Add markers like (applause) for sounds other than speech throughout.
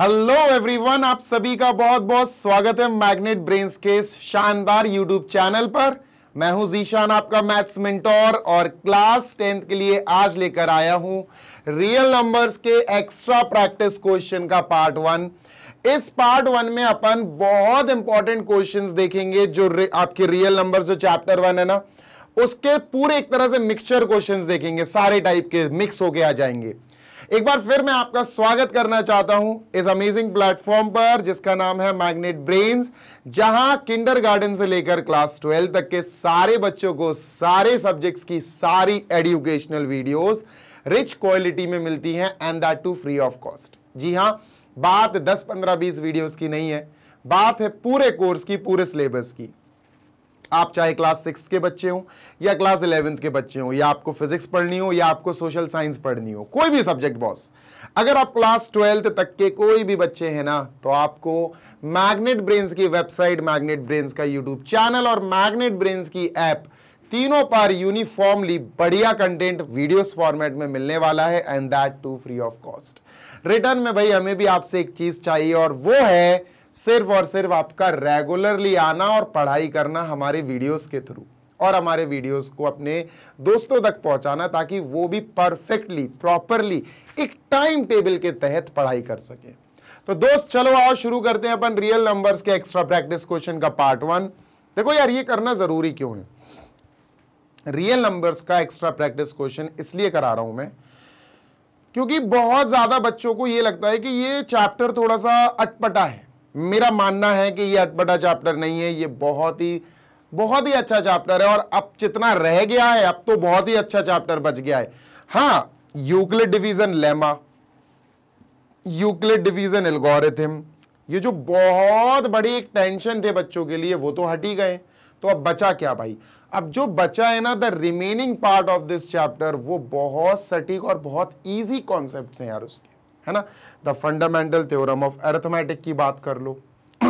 Hello everyone आप सभी का बहुत बहुत स्वागत है मैग्नेट ब्रेन्स के शानदार यूट्यूब चैनल पर मैं हूं जीशान आपका मैथ्स मिंटोर और क्लास टेंथ के लिए आज लेकर आया हूं रियल नंबर्स के एक्स्ट्रा प्रैक्टिस क्वेश्चन का पार्ट वन इस पार्ट वन में अपन बहुत इंपॉर्टेंट क्वेश्चंस देखेंगे जो आपके रियल नंबर जो चैप्टर वन है ना उसके पूरे एक तरह से मिक्सचर क्वेश्चंस देखेंगे सारे टाइप के मिक्स होके आ जाएंगे एक बार फिर मैं आपका स्वागत करना चाहता हूं इस अमेजिंग प्लेटफॉर्म पर जिसका नाम है मैग्नेट ब्रेन्स जहां गार्डन से लेकर क्लास ट्वेल्व तक के सारे बच्चों को सारे सब्जेक्ट्स की सारी एडुकेशनल वीडियोस रिच क्वालिटी में मिलती हैं and that too free of cost जी हाँ बात 10 15 20 वीडियोस की नहीं है बात है पूरे कोर्स की पूरे सिलेबस की आप चाहे क्लास सिक्स के बच्चे हों या क्लास इलेवेंथ के बच्चे हों या आपको फिजिक्स पढ़नी हो या आपको सोशल साइंस पढ़नी हो कोई भी सब्जेक्ट बॉस अगर आप क्लास ट्वेल्थ तक के कोई भी बच्चे हैं ना तो आपको मैग्नेट ब्रेन्स की वेबसाइट मैग्नेट ब्रेन्स का यूट्यूब चैनल और मैग्नेट ब्रेन्स की ऐप तीनों पर यूनिफॉर्मली बढ़िया कंटेंट वीडियोस फॉर्मेट में मिलने वाला है and that too free of cost return में भाई हमें भी आपसे एक चीज चाहिए और वो है सिर्फ और सिर्फ आपका रेगुलरली आना और पढ़ाई करना हमारे वीडियोस के थ्रू और हमारे वीडियोस को अपने दोस्तों तक पहुंचाना ताकि वो भी परफेक्टली प्रॉपरली एक टाइम टेबल के तहत पढ़ाई कर सके तो दोस्त चलो आओ शुरू करते हैं अपन रियल नंबर्स के एक्स्ट्रा प्रैक्टिस क्वेश्चन का पार्ट वन देखो यार ये करना जरूरी क्यों है रियल नंबर्स का एक्स्ट्रा प्रैक्टिस क्वेश्चन इसलिए करा रहा हूं मैं क्योंकि बहुत ज्यादा बच्चों को ये लगता है कि ये चैप्टर थोड़ा सा अटपटा है मेरा मानना है कि ये अटपटा चैप्टर नहीं है ये बहुत ही बहुत ही अच्छा चैप्टर है और अब जितना रह गया है अब तो बहुत ही अच्छा चैप्टर बच गया है हाँ Euclid division lemma Euclid division algorithm ये जो बहुत बड़ी एक टेंशन थे बच्चों के लिए वो तो हट ही गए तो अब बचा क्या भाई अब जो बचा है ना the remaining part of this chapter वो बहुत सटीक और बहुत ईजी कॉन्सेप्ट हैं यार उसके है ना the fundamental theorem of arithmetic की बात कर लो (clears throat)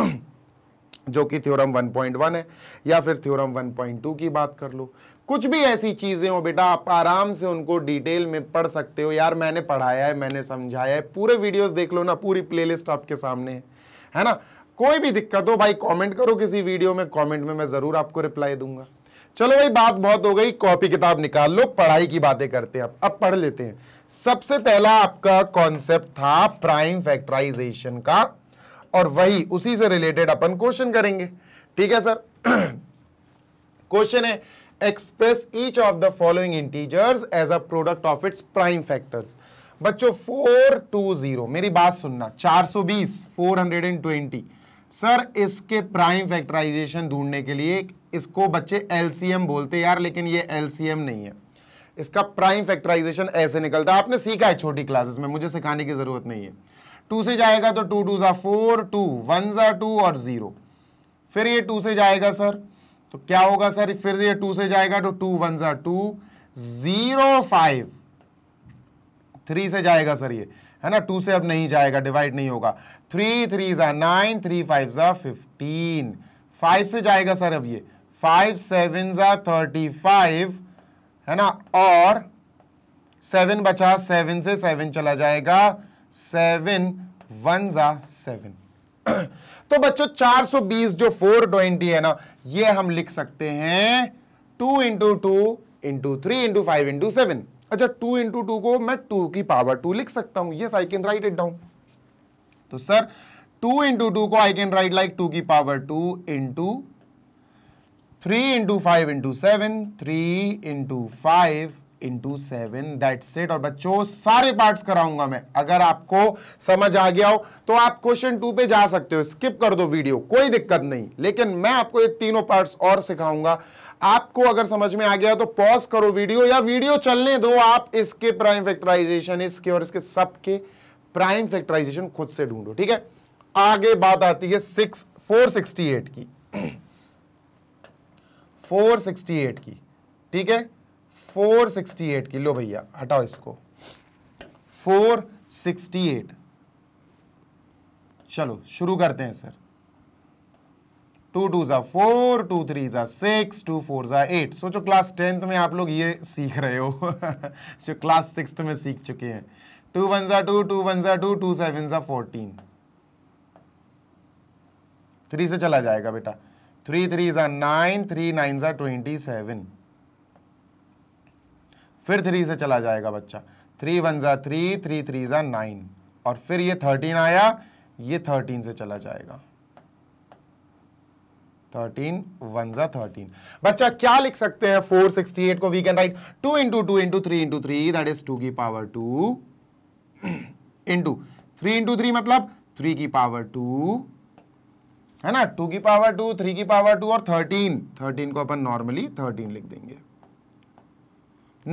जो कि थ्योरम 1.1 है या फिर थ्योरम 1.2 की बात कर लो कुछ भी ऐसी चीज़ें हो बेटा आप आराम से उनको डिटेल में पढ़ सकते हो यार मैंने पढ़ाया है मैंने समझाया है पूरे वीडियोस देख लो ना पूरी प्लेलिस्ट आपके सामने है है ना कोई भी दिक्कत हो भाई कमेंट करो किसी वीडियो में कमेंट में मैं ज़रूर आपको रिप्लाई दूंगा चलो भाई बात बहुत हो गई कॉपी किताब निकाल लो पढ़ाई की बातें करते हैं अब अब पढ़ लेते हैं सबसे पहला आपका कॉन्सेप्ट था प्राइम फैक्टराइजेशन का और वही उसी से रिलेटेड अपन क्वेश्चन करेंगे ठीक है सर क्वेश्चन (clears throat) है express each of the following integers as a product of its prime factors बच्चों फोर टू जीरो मेरी बात सुनना चार सौ बीस four hundred and twenty sir इसके प्राइम फैक्टराइजेशन ढूंढने के लिए एक इसको बच्चे एलसीएम बोलते यार लेकिन ये एलसीएम नहीं है इसका प्राइम फैक्टराइजेशन ऐसे निकलता है आपने सीखा है छोटी क्लासेस में मुझे सिखाने की जरूरत नहीं है टू से जाएगा तो टू टू ज़ा फोर टू वन ज़ा टू और ज़ीरो फिर ये टू से जाएगा सर तो क्या होगा सर फिर ये टू से जाएगा तो टू वन ज़ा टू ज़ीरो फाइव थ्री से जाएगा सर ये है ना टू से अब नहीं जाएगा डिवाइड नहीं होगा थ्री थ्री ज़ा नाइन थ्री फाइव ज़ा फिफ्टीन फाइव से जाएगा सर अब ये फाइव सेवन ज़ा थर्टी फाइव है ना और सेवन बचा सेवन से सेवन चला जाएगा सेवन वन ज़ा सेवन तो बच्चों 420 जो 420 है ना ये हम लिख सकते हैं two into two into three into five into seven अच्छा टू इंटू टू को मैं टू की पावर टू लिख सकता हूं yes I can write it down तो सर टू इंटू टू को I can write like two की power two into three into five into seven three into five into seven that set और बच्चों सारे parts कराऊंगा मैं अगर आपको समझ आ गया हो तो आप क्वेश्चन टू पे जा सकते हो स्किप कर दो वीडियो कोई दिक्कत नहीं लेकिन मैं आपको ये तीनों पार्ट्स और सिखाऊंगा आपको अगर समझ में आ गया तो पॉज करो वीडियो या वीडियो चलने दो आप इसके प्राइम फैक्टराइजेशन इसके और इसके सबके प्राइम फैक्टराइजेशन खुद से ढूंढो ठीक है आगे बात आती है सिक्स फोर सिक्सटी एट की 468 की ठीक है 468 की लो भैया हटाओ इसको 468 चलो शुरू करते हैं सर टू टू ज़ा फोर टू थ्री ज़ा सिक्स टू फोर ज़ा एट सोचो क्लास टेंथ में आप लोग ये सीख रहे हो (laughs) जो क्लास सिक्स में सीख चुके हैं टू वन ज़ा टू टू वन ज़ा टू टू सेवन ज़ा फोर्टीन थ्री से चला जाएगा बेटा थ्री थ्री जा नाइन थ्री नाइन ज़ा ट्वेंटी सेवन फिर थ्री से चला जाएगा बच्चा थ्री वन ज़ा थ्री थ्री थ्री ज़ा नाइन और फिर ये थर्टीन आया ये थर्टीन से चला जाएगा थर्टीन वन ज़ा थर्टीन बच्चा क्या लिख सकते हैं फोर सिक्सटी एट को we can write two into two into three into three that is two की power two into three into three मतलब थ्री की पावर टू है ना टू की पावर टू थ्री की पावर टू और thirteen thirteen को अपन नॉर्मली थर्टीन लिख देंगे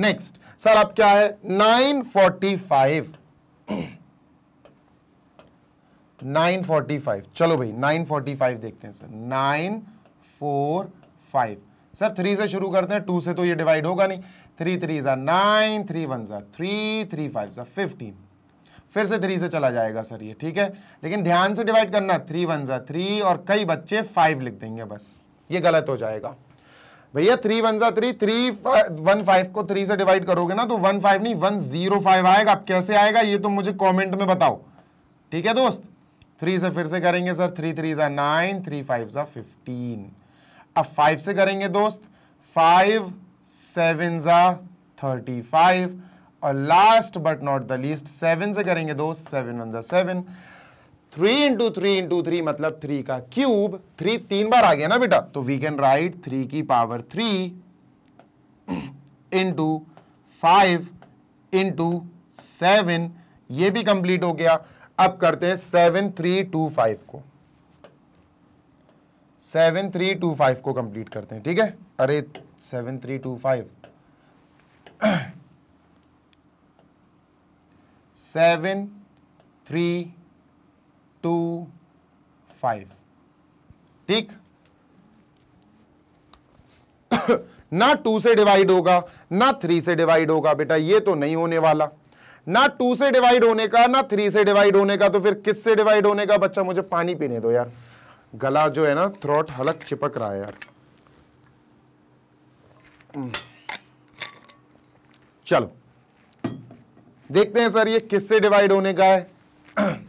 नेक्स्ट सर अब क्या है nine forty five nine forty five चलो भाई नाइन फोर्टी फाइव देखते हैं sir nine four five sir three से शुरू करते हैं टू से तो ये डिवाइड होगा नहीं थ्री थ्री ज़ा नाइन थ्री वन ज़ा थ्री थ्री फाइव ज़ा फिफ्टीन फिर से थ्री से चला जाएगा सर ये ठीक है लेकिन ध्यान से डिवाइड करना थ्री वन ज़ा थ्री और कई बच्चे फाइव लिख देंगे बस ये गलत हो जाएगा भैया थ्री वन ज़ा थ्री थ्री वन फाइव को थ्री से डिवाइड करोगे ना तो वन फाइव नहीं वन जीरो फाइव आएगा अब कैसे आएगा ये तुम मुझे कॉमेंट में बताओ ठीक है दोस्त थ्री से फिर से करेंगे सर थ्री थ्री ज़ा नाइन थ्री फाइव ज़ा फिफ्टीन अब फाइव से करेंगे दोस्त फाइव सेवन ज़ा थर्टी फाइव और last but not the least seven से करेंगे दोस्त seven one seven three into three into three मतलब थ्री का क्यूब थ्री तीन बार आ गया ना बेटा तो वी कैन राइट थ्री की power three into five into seven ये भी कंप्लीट हो गया अब करते हैं सेवन थ्री टू फाइव को सेवन थ्री टू फाइव को कंप्लीट करते हैं ठीक है अरे seven three two five seven three two five ठीक (coughs) ना टू से डिवाइड होगा ना थ्री से डिवाइड होगा बेटा ये तो नहीं होने वाला ना टू से डिवाइड होने का ना थ्री से डिवाइड होने का तो फिर किस से डिवाइड होने का बच्चा मुझे पानी पीने दो यार गला जो है ना थ्रोट हलक चिपक रहा है यार हम्म। चलो देखते हैं सर ये किससे डिवाइड होने का है (clears throat)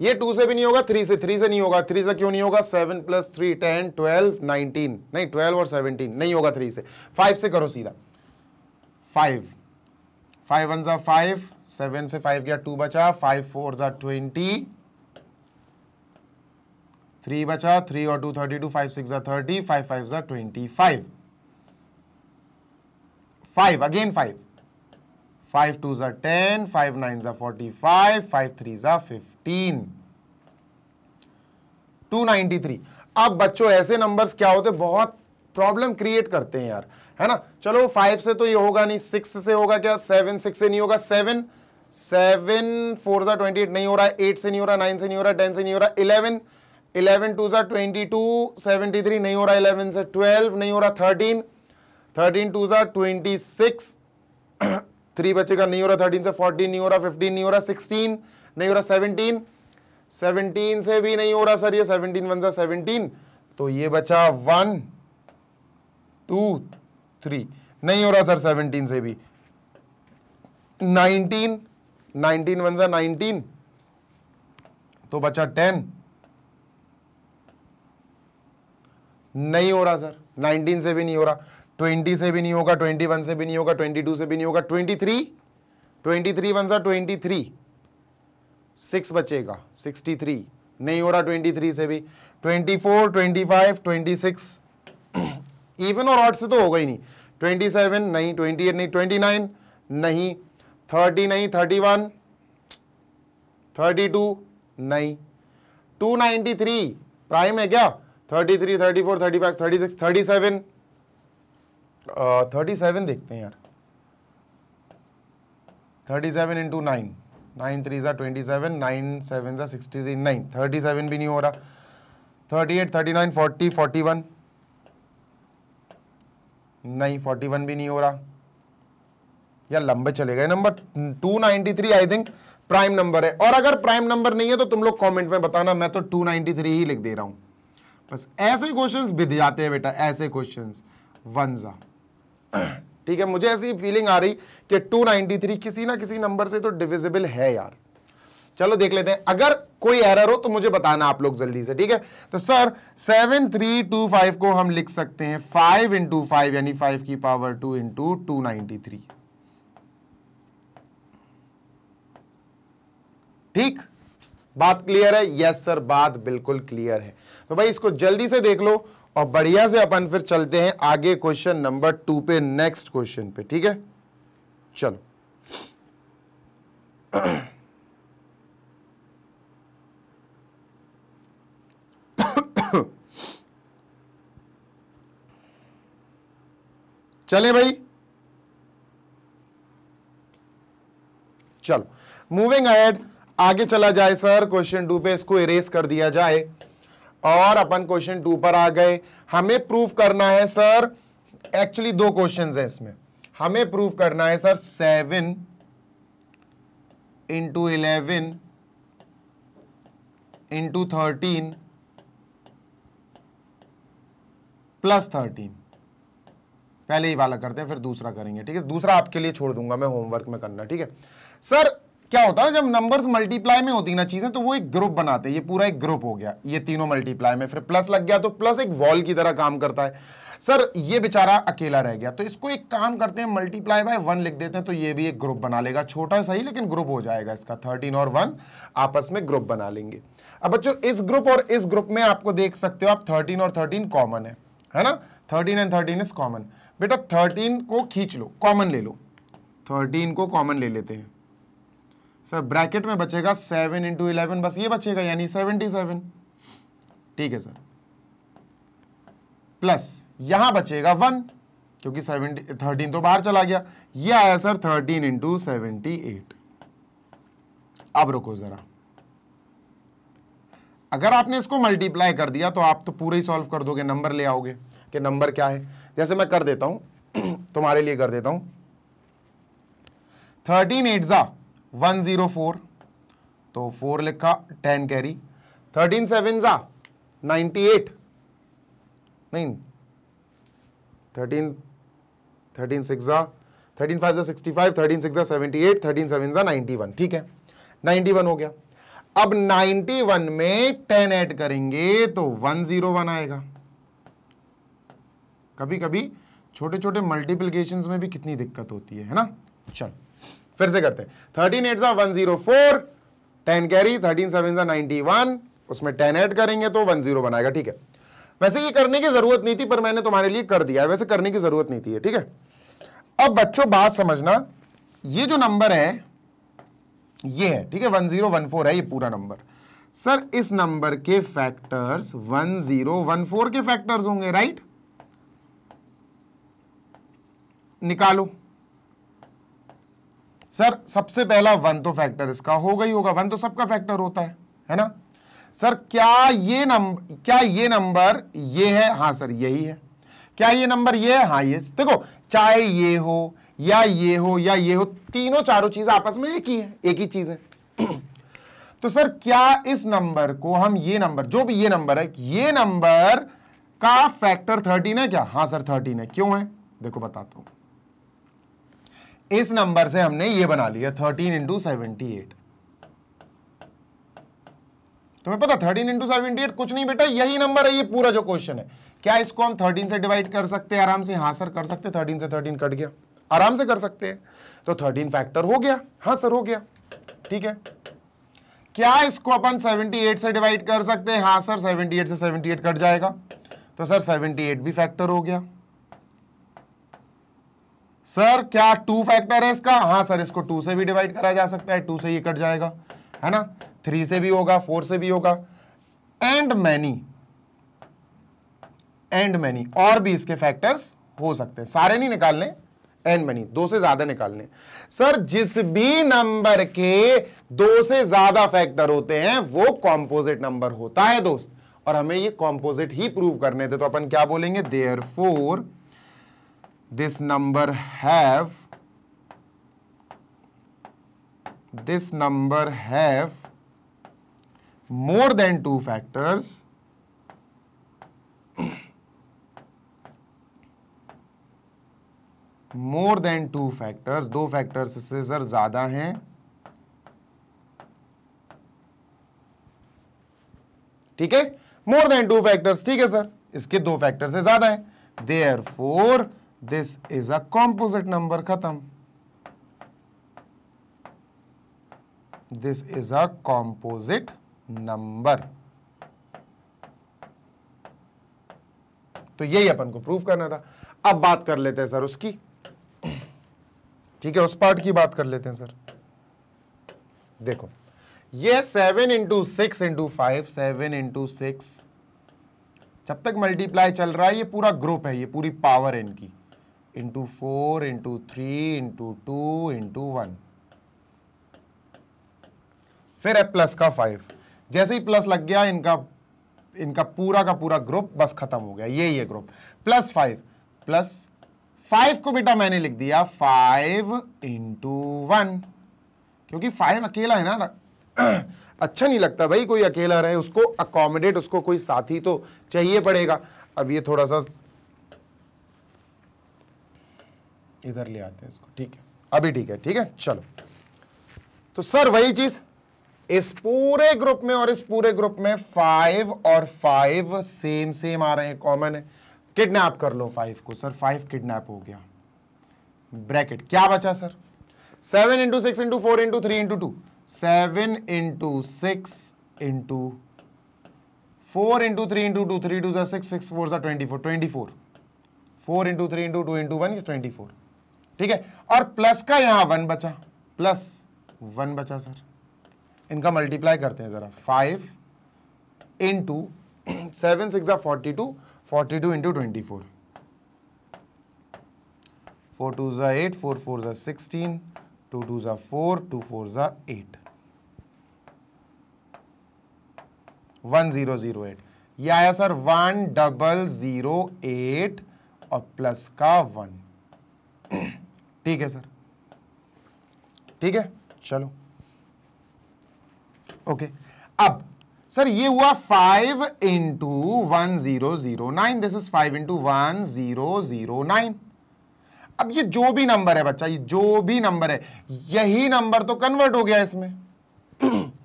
ये टू से भी नहीं होगा थ्री से थ्री से नहीं होगा थ्री से क्यों नहीं होगा seven plus three ten twelve nineteen नहीं ट्वेल्व और सेवनटीन नहीं होगा थ्री से फाइव से करो सीधा फाइव फाइव वन ज़ा फाइव सेवन से फाइव गया टू बचा फाइव फोर ज़ा ट्वेंटी थ्री बचा थ्री और two thirty two five six thirty five five ज़ा twenty five five again five five two जा टेन फाइव नाइन ज़ा फोर्टी फाइव फाइव थ्री ज़ा फिफ्टीन टू नाइनटी थ्री अब बच्चों ऐसे नंबर्स क्या होते बहुत प्रॉब्लम क्रिएट करते हैं यार है ना चलो फाइव से तो ये होगा नहीं सिक्स से होगा क्या सेवन सिक्स से नहीं होगा सेवन सेवन फोर ज़ा ट्वेंटी एट नहीं हो रहा है एट से नहीं हो रहा नाइन से नहीं हो रहा टेन से नहीं हो रहा इलेवन इलेवन टू ज़ा ट्वेंटी टू सेवेंटी थ्री नहीं हो रहा इलेवन से ट्वेल्व नहीं हो रहा थर्टीन थर्टीन टू ज़ा ट्वेंटी सिक्स थ्री बचेगा नहीं हो रहा थर्टीन से फोर्टीन नहीं हो रहा फिफ्टीन नहीं हो रहा सिक्सटीन नहीं हो रहा सेवनटीन सेवनटीन से भी नहीं हो रहा सर ये सेवनटीन वन सा सेवनटीन तो ये बचा वन टू थ्री नहीं हो रहा सर सेवनटीन से भी नाइनटीन नाइनटीन वन सा नाइनटीन तो बचा टेन नहीं हो रहा सर नाइनटीन से भी नहीं हो रहा ट्वेंटी से भी नहीं होगा ट्वेंटी वन से भी नहीं होगा ट्वेंटी टू से भी नहीं होगा twenty three twenty three one सा ट्वेंटी थ्री सिक्स बचेगा सिक्सटी थ्री नहीं हो रहा ट्वेंटी थ्री से भी twenty four twenty five twenty six even और आठ से तो होगा ही नहीं ट्वेंटी सेवन नहीं ट्वेंटी एट नहीं ट्वेंटी नाइन नहीं थर्टी नहीं थर्टी वन थर्टी टू नहीं टू नाइन्टी थ्री प्राइम है क्या thirty three thirty four thirty five thirty six thirty seven thirty seven देखते हैं यार thirty seven into nine nine three सा ट्वेंटी सेवन नाइन सेवन सा sixty three नहीं thirty seven भी नहीं हो रहा thirty eight thirty nine forty forty one नहीं फोर्टी वन भी नहीं हो रहा यार लंबे चले गए number two ninety three I think prime number है और अगर प्राइम नंबर नहीं है तो तुम लोग कमेंट में बताना मैं तो टू नाइनटी थ्री ही लिख दे रहा हूं बस ऐसे क्वेश्चंस बिध जाते हैं बेटा ऐसे क्वेश्चंस वन जा (clears throat) ठीक है मुझे ऐसी फीलिंग आ रही कि 293 किसी ना किसी नंबर से तो डिविजिबल है यार चलो देख लेते हैं अगर कोई एरर हो तो मुझे बताना आप लोग जल्दी से ठीक है तो sir seven three two five को हम लिख सकते हैं फाइव इंटू फाइव यानी फाइव की power two into two ninety three ठीक बात क्लियर है यस सर बात बिल्कुल क्लियर है तो भाई इसको जल्दी से देख लो और बढ़िया से अपन फिर चलते हैं आगे क्वेश्चन नंबर टू पे नेक्स्ट क्वेश्चन पे ठीक है चलो चले भाई चलो मूविंग अहेड आगे चला जाए सर क्वेश्चन टू पे इसको इरेज कर दिया जाए और अपन क्वेश्चन टू पर आ गए हमें प्रूफ करना है सर एक्चुअली दो क्वेश्चंस हैं इसमें हमें प्रूफ करना है sir seven into eleven into thirteen plus thirteen पहले ही वाला करते हैं फिर दूसरा करेंगे ठीक है दूसरा आपके लिए छोड़ दूंगा मैं होमवर्क में करना ठीक है सर क्या होता है जब नंबर्स मल्टीप्लाई में होती ना चीजें तो वो एक ग्रुप बनाते हैं ये पूरा एक ग्रुप हो गया ये तीनों मल्टीप्लाई में फिर प्लस लग गया तो प्लस एक वॉल की तरह काम करता है सर ये बेचारा अकेला रह गया तो इसको एक काम करते हैं मल्टीप्लाई बाय वन लिख देते हैं तो ये भी एक ग्रुप बना लेगा छोटा सही लेकिन ग्रुप हो जाएगा इसका थर्टीन और वन आपस में ग्रुप बना लेंगे अब बच्चों इस ग्रुप और इस ग्रुप में आपको देख सकते हो आप थर्टीन और थर्टीन कॉमन है है ना thirteen and thirteen is common बेटा थर्टीन को खींच लो कॉमन ले लो थर्टीन को कॉमन ले लेते हैं सर ब्रैकेट में बचेगा सेवन इंटू इलेवन बस ये बचेगा यानी सेवनटी सेवन ठीक है सर प्लस यहां बचेगा वन क्योंकि सेवनटी थर्टीन तो बाहर चला गया ये आया sir thirteen into seventy eight अब रुको जरा अगर आपने इसको मल्टीप्लाई कर दिया तो आप तो पूरे ही सॉल्व कर दोगे नंबर ले आओगे कि नंबर क्या है जैसे मैं कर देता हूं (clears throat) तुम्हारे लिए कर देता हूं थर्टीन एट जा वन जीरो फोर तो फोर लिखा टेन कैरी थर्टीन सेवन जा नाइन्टी एट नहीं थर्टीन थर्टीन सिक्स जा थर्टीन फाइव जा सिक्सटी फाइव थर्टीन सिक्स जा सेवेंटी एट थर्टीन सेवन जा नाइन्टी वन ठीक है नाइन्टी वन हो गया अब वन में टेन ऐड करेंगे तो वन जीरो वन आएगा कभी कभी छोटे छोटे मल्टीप्लीकेशन में भी कितनी दिक्कत होती है, है ना चल फिर से करते हैं थर्टीन एट सा one zero four ten carry thirteen seven सा नाइनटी वन उसमें टेन एड करेंगे तो वन जीरो बनाएगा ठीक है वैसे ये करने की जरूरत नहीं थी पर मैंने तुम्हारे लिए कर दिया है वैसे करने की जरूरत नहीं थी ठीक है अब बच्चों बात समझना ये जो नंबर है ये है ठीक है वन जीरो वन फोर है ये पूरा नंबर सर इस नंबर के factors one zero one four के फैक्टर्स होंगे राइट निकालो सर सबसे पहला वन तो फैक्टर इसका होगा ही होगा वन तो सबका फैक्टर होता है है ना सर क्या ये नंबर क्या ये नंबर ये है हाँ सर यही है क्या ये नंबर ये है हाँ ये देखो चाहे ये हो या ये हो या ये हो तीनों चारों चीज आपस में एक ही है एक ही चीज है तो सर क्या इस नंबर को हम ये नंबर जो भी ये नंबर है ये नंबर का फैक्टर थर्टीन है क्या हाँ सर थर्टीन है क्यों है देखो बताता हूं इस नंबर से हमने ये बना लिया थर्टीन इंटू सेवेंटी एट तुम्हें पता थर्टीन इंटू सेवेंटी एट कुछ नहीं बेटा यही नंबर है ये पूरा जो क्वेश्चन है क्या इसको हम थर्टीन से डिवाइड कर सकते हैं आराम से हाँ सर कर सकते थर्टीन से थर्टीन कट गया आराम से कर सकते हैं तो थर्टीन फैक्टर हो गया हाँ सर हो गया ठीक है क्या इसको अपन 78 से डिवाइड कर सकते हैं हाँ सर 78 से 78 कट जाएगा तो सर 78 भी फैक्टर हो गया सर क्या टू फैक्टर है इसका हाँ सर इसको टू से भी डिवाइड करा जा सकता है टू से ये कट जाएगा है ना थ्री से भी होगा फोर से भी होगा एंड मैनी एंड मैनी और भी इसके फैक्टर्स हो सकते हैं सारे नहीं निकालने एंड मैनी दो से ज्यादा निकालने सर जिस भी नंबर के दो से ज्यादा फैक्टर होते हैं वो कॉम्पोजिट नंबर होता है दोस्त और हमें ये कॉम्पोजिट ही प्रूव करने थे तो अपन क्या बोलेंगे therefore this number have this number have more than two factors more than two factors दो फैक्टर्स से सर ज़्यादा हैं ठीक है मोर देन टू फैक्टर्स ठीक है सर इसके दो फैक्टर से ज़्यादा हैं therefore this is a composite number खत्म this is a composite number तो यही अपन को प्रूफ करना था अब बात कर लेते हैं सर उसकी ठीक है उस पार्ट की बात कर लेते हैं सर देखो ये seven into six into five seven into six जब तक मल्टीप्लाई चल रहा है ये पूरा ग्रुप है ये पूरी पावर है इनकी into four into three into two into one फिर है प्लस का फाइव जैसे ही प्लस लग गया इनका इनका पूरा का पूरा ग्रुप बस खत्म हो गया यही है group plus five plus five को बेटा मैंने लिख दिया फाइव इंटू वन क्योंकि फाइव अकेला है ना (clears throat) अच्छा नहीं लगता भाई कोई अकेला रहे उसको अकोमोडेट उसको कोई साथी तो चाहिए पड़ेगा अब ये थोड़ा सा इधर ले आते हैं इसको ठीक है अभी ठीक है ठीक है चलो तो सर वही चीज इस पूरे ग्रुप में और इस पूरे ग्रुप में फाइव और फाइव सेम सेम आ रहे हैं कॉमन है किडनैप कर लो फाइव को सर फाइव किडनैप हो गया ब्रैकेट क्या बचा sir seven into six into four into three into two seven into six into four into three into two three two six six four सा twenty four twenty four four into three into two into one twenty four ठीक है और plus का यहां one बचा plus one बचा sir इनका multiply करते हैं जरा five into seven six forty two forty two into twenty four four two ज़ा एट फोर फोर ज़ा सिक्सटीन टू टू ज़ा फोर टू फोर ज़ा eight one zero zero eight यह आया sir one double zero eight और plus का one ठीक है सर ठीक है चलो ओके अब सर ये हुआ five into one zero zero nine this is five into one zero zero nine अब ये जो भी नंबर है बच्चा ये जो भी नंबर है यही नंबर तो कन्वर्ट हो गया इसमें (clears throat)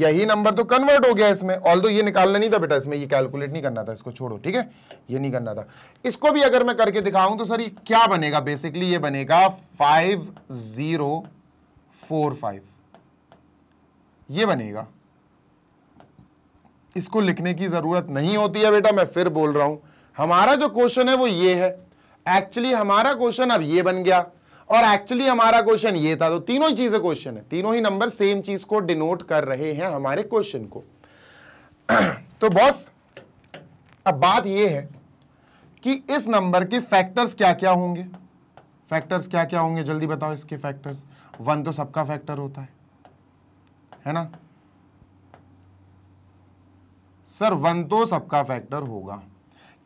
यही नंबर तो कन्वर्ट हो गया इसमें ऑल दो ये निकालना नहीं था बेटा इसमें ये कैलकुलेट नहीं करना था इसको छोड़ो ठीक है ये नहीं करना था इसको भी अगर मैं करके दिखाऊं तो सर ये क्या बनेगा बेसिकली ये बनेगा फाइव जीरो फोर फाइव ये बनेगा इसको लिखने की जरूरत नहीं होती है बेटा मैं फिर बोल रहा हूं हमारा जो क्वेश्चन है वो ये है एक्चुअली हमारा क्वेश्चन अब ये बन गया और एक्चुअली हमारा क्वेश्चन ये था तो तीनों ही चीजें क्वेश्चन है तीनों ही नंबर सेम चीज को डिनोट कर रहे हैं हमारे क्वेश्चन को (clears throat) तो बॉस अब बात यह है कि इस नंबर के फैक्टर्स क्या क्या होंगे फैक्टर्स क्या क्या होंगे जल्दी बताओ इसके फैक्टर्स वन तो सबका फैक्टर होता है है ना सर वन तो सबका फैक्टर होगा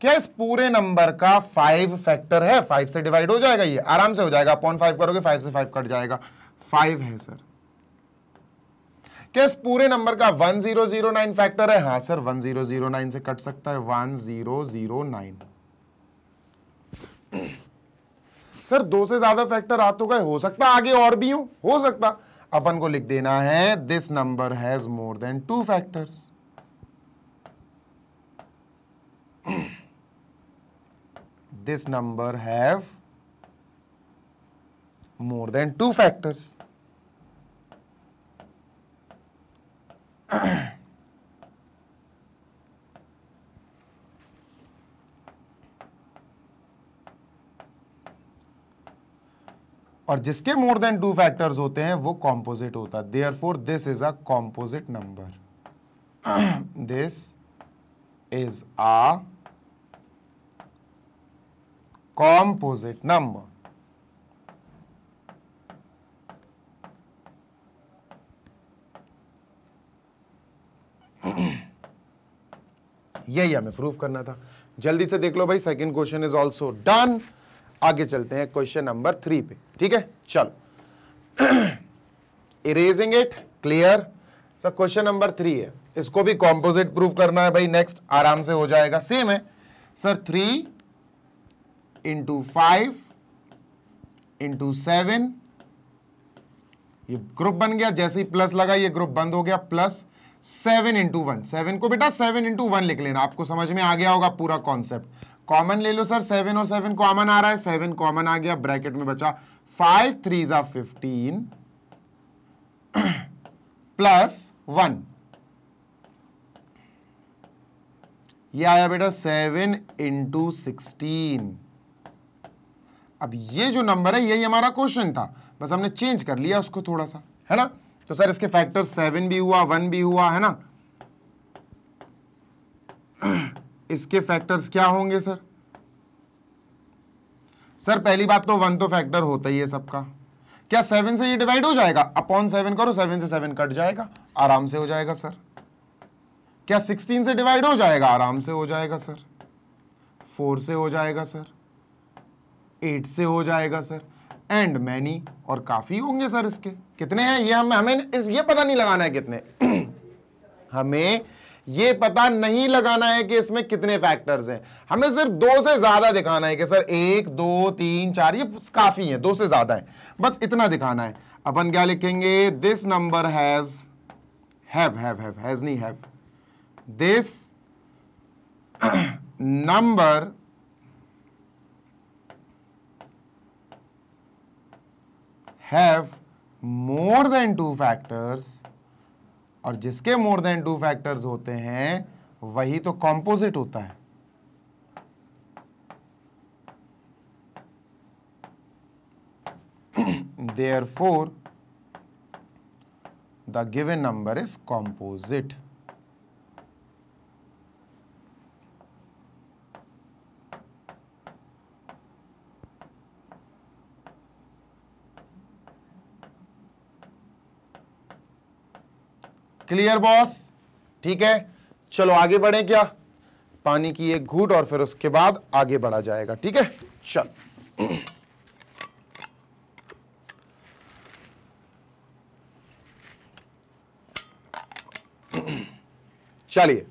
क्या इस पूरे नंबर का फाइव फैक्टर है फाइव से डिवाइड हो जाएगा ये आराम से हो जाएगा अपॉन फाइव करोगे फाइव से फाइव कट जाएगा फाइव है सर क्या इस पूरे नंबर का one zero zero nine factor है हाँ sir one zero zero nine से कट सकता है one zero zero nine sir दो से ज्यादा फैक्टर आ तो गए हो सकता आगे और भी हो हो सकता अपन को लिख देना है this number has more than two factors this number have more than two factors. (coughs) और जिसके मोर देन टू फैक्टर्स होते हैं वो कॉम्पोजिट होता है therefore this is a composite number this is a composite number (clears throat) यही हमें प्रूव करना था जल्दी से देख लो भाई second question is also done आगे चलते हैं क्वेश्चन नंबर थ्री पे ठीक है चलो erasing it clear sir question number three है इसको भी कॉम्पोजिट प्रूफ करना है भाई नेक्स्ट आराम से हो जाएगा सेम है sir three into five into seven ये ग्रुप बन गया जैसे ही प्लस लगा ये ग्रुप बंद हो गया plus seven into one seven को बेटा सेवन इंटू वन लिख लेना आपको समझ में आ गया होगा पूरा कॉन्सेप्ट कॉमन ले लो सर सेवन और सेवन कॉमन आ रहा है सेवन कॉमन आ गया ब्रैकेट में बचा फाइव थ्री जा फिफ्टीन प्लस वन ये आया बेटा सेवन इंटू सिक्सटीन अब ये जो नंबर है यही हमारा क्वेश्चन था बस हमने चेंज कर लिया उसको थोड़ा सा है ना तो सर इसके फैक्टर सेवन भी हुआ वन भी हुआ है ना (clears throat) इसके फैक्टर्स क्या होंगे सर सर पहली बात तो वन तो फैक्टर होता ही है सबका क्या सेवन से ये डिवाइड हो जाएगा अपॉन सेवन करो सेवन से सेवन कट जाएगा आराम से हो जाएगा सर क्या सिक्सटीन से डिवाइड हो जाएगा आराम से हो जाएगा सर फोर से हो जाएगा सर एट से हो जाएगा सर एंड मैनी और काफ़ी होंगे सर इसके कितने हैं ये हम हमें इस ये पता नहीं लगाना है कितने (clears throat) हमें ये पता नहीं लगाना है कि इसमें कितने फैक्टर्स हैं हमें सिर्फ दो से ज़्यादा दिखाना है कि सर एक दो तीन चार ये काफ़ी है दो से ज़्यादा है बस इतना दिखाना है अपन क्या लिखेंगे this number has have have have has नहीं have this number have more than two factors और जिसके मोर देन टू फैक्टर्स होते हैं वही तो कॉम्पोजिट होता है therefore the given number is composite clear boss ठीक है चलो आगे बढ़े क्या पानी की एक घूट और फिर उसके बाद आगे बढ़ा जाएगा ठीक है चल चलिए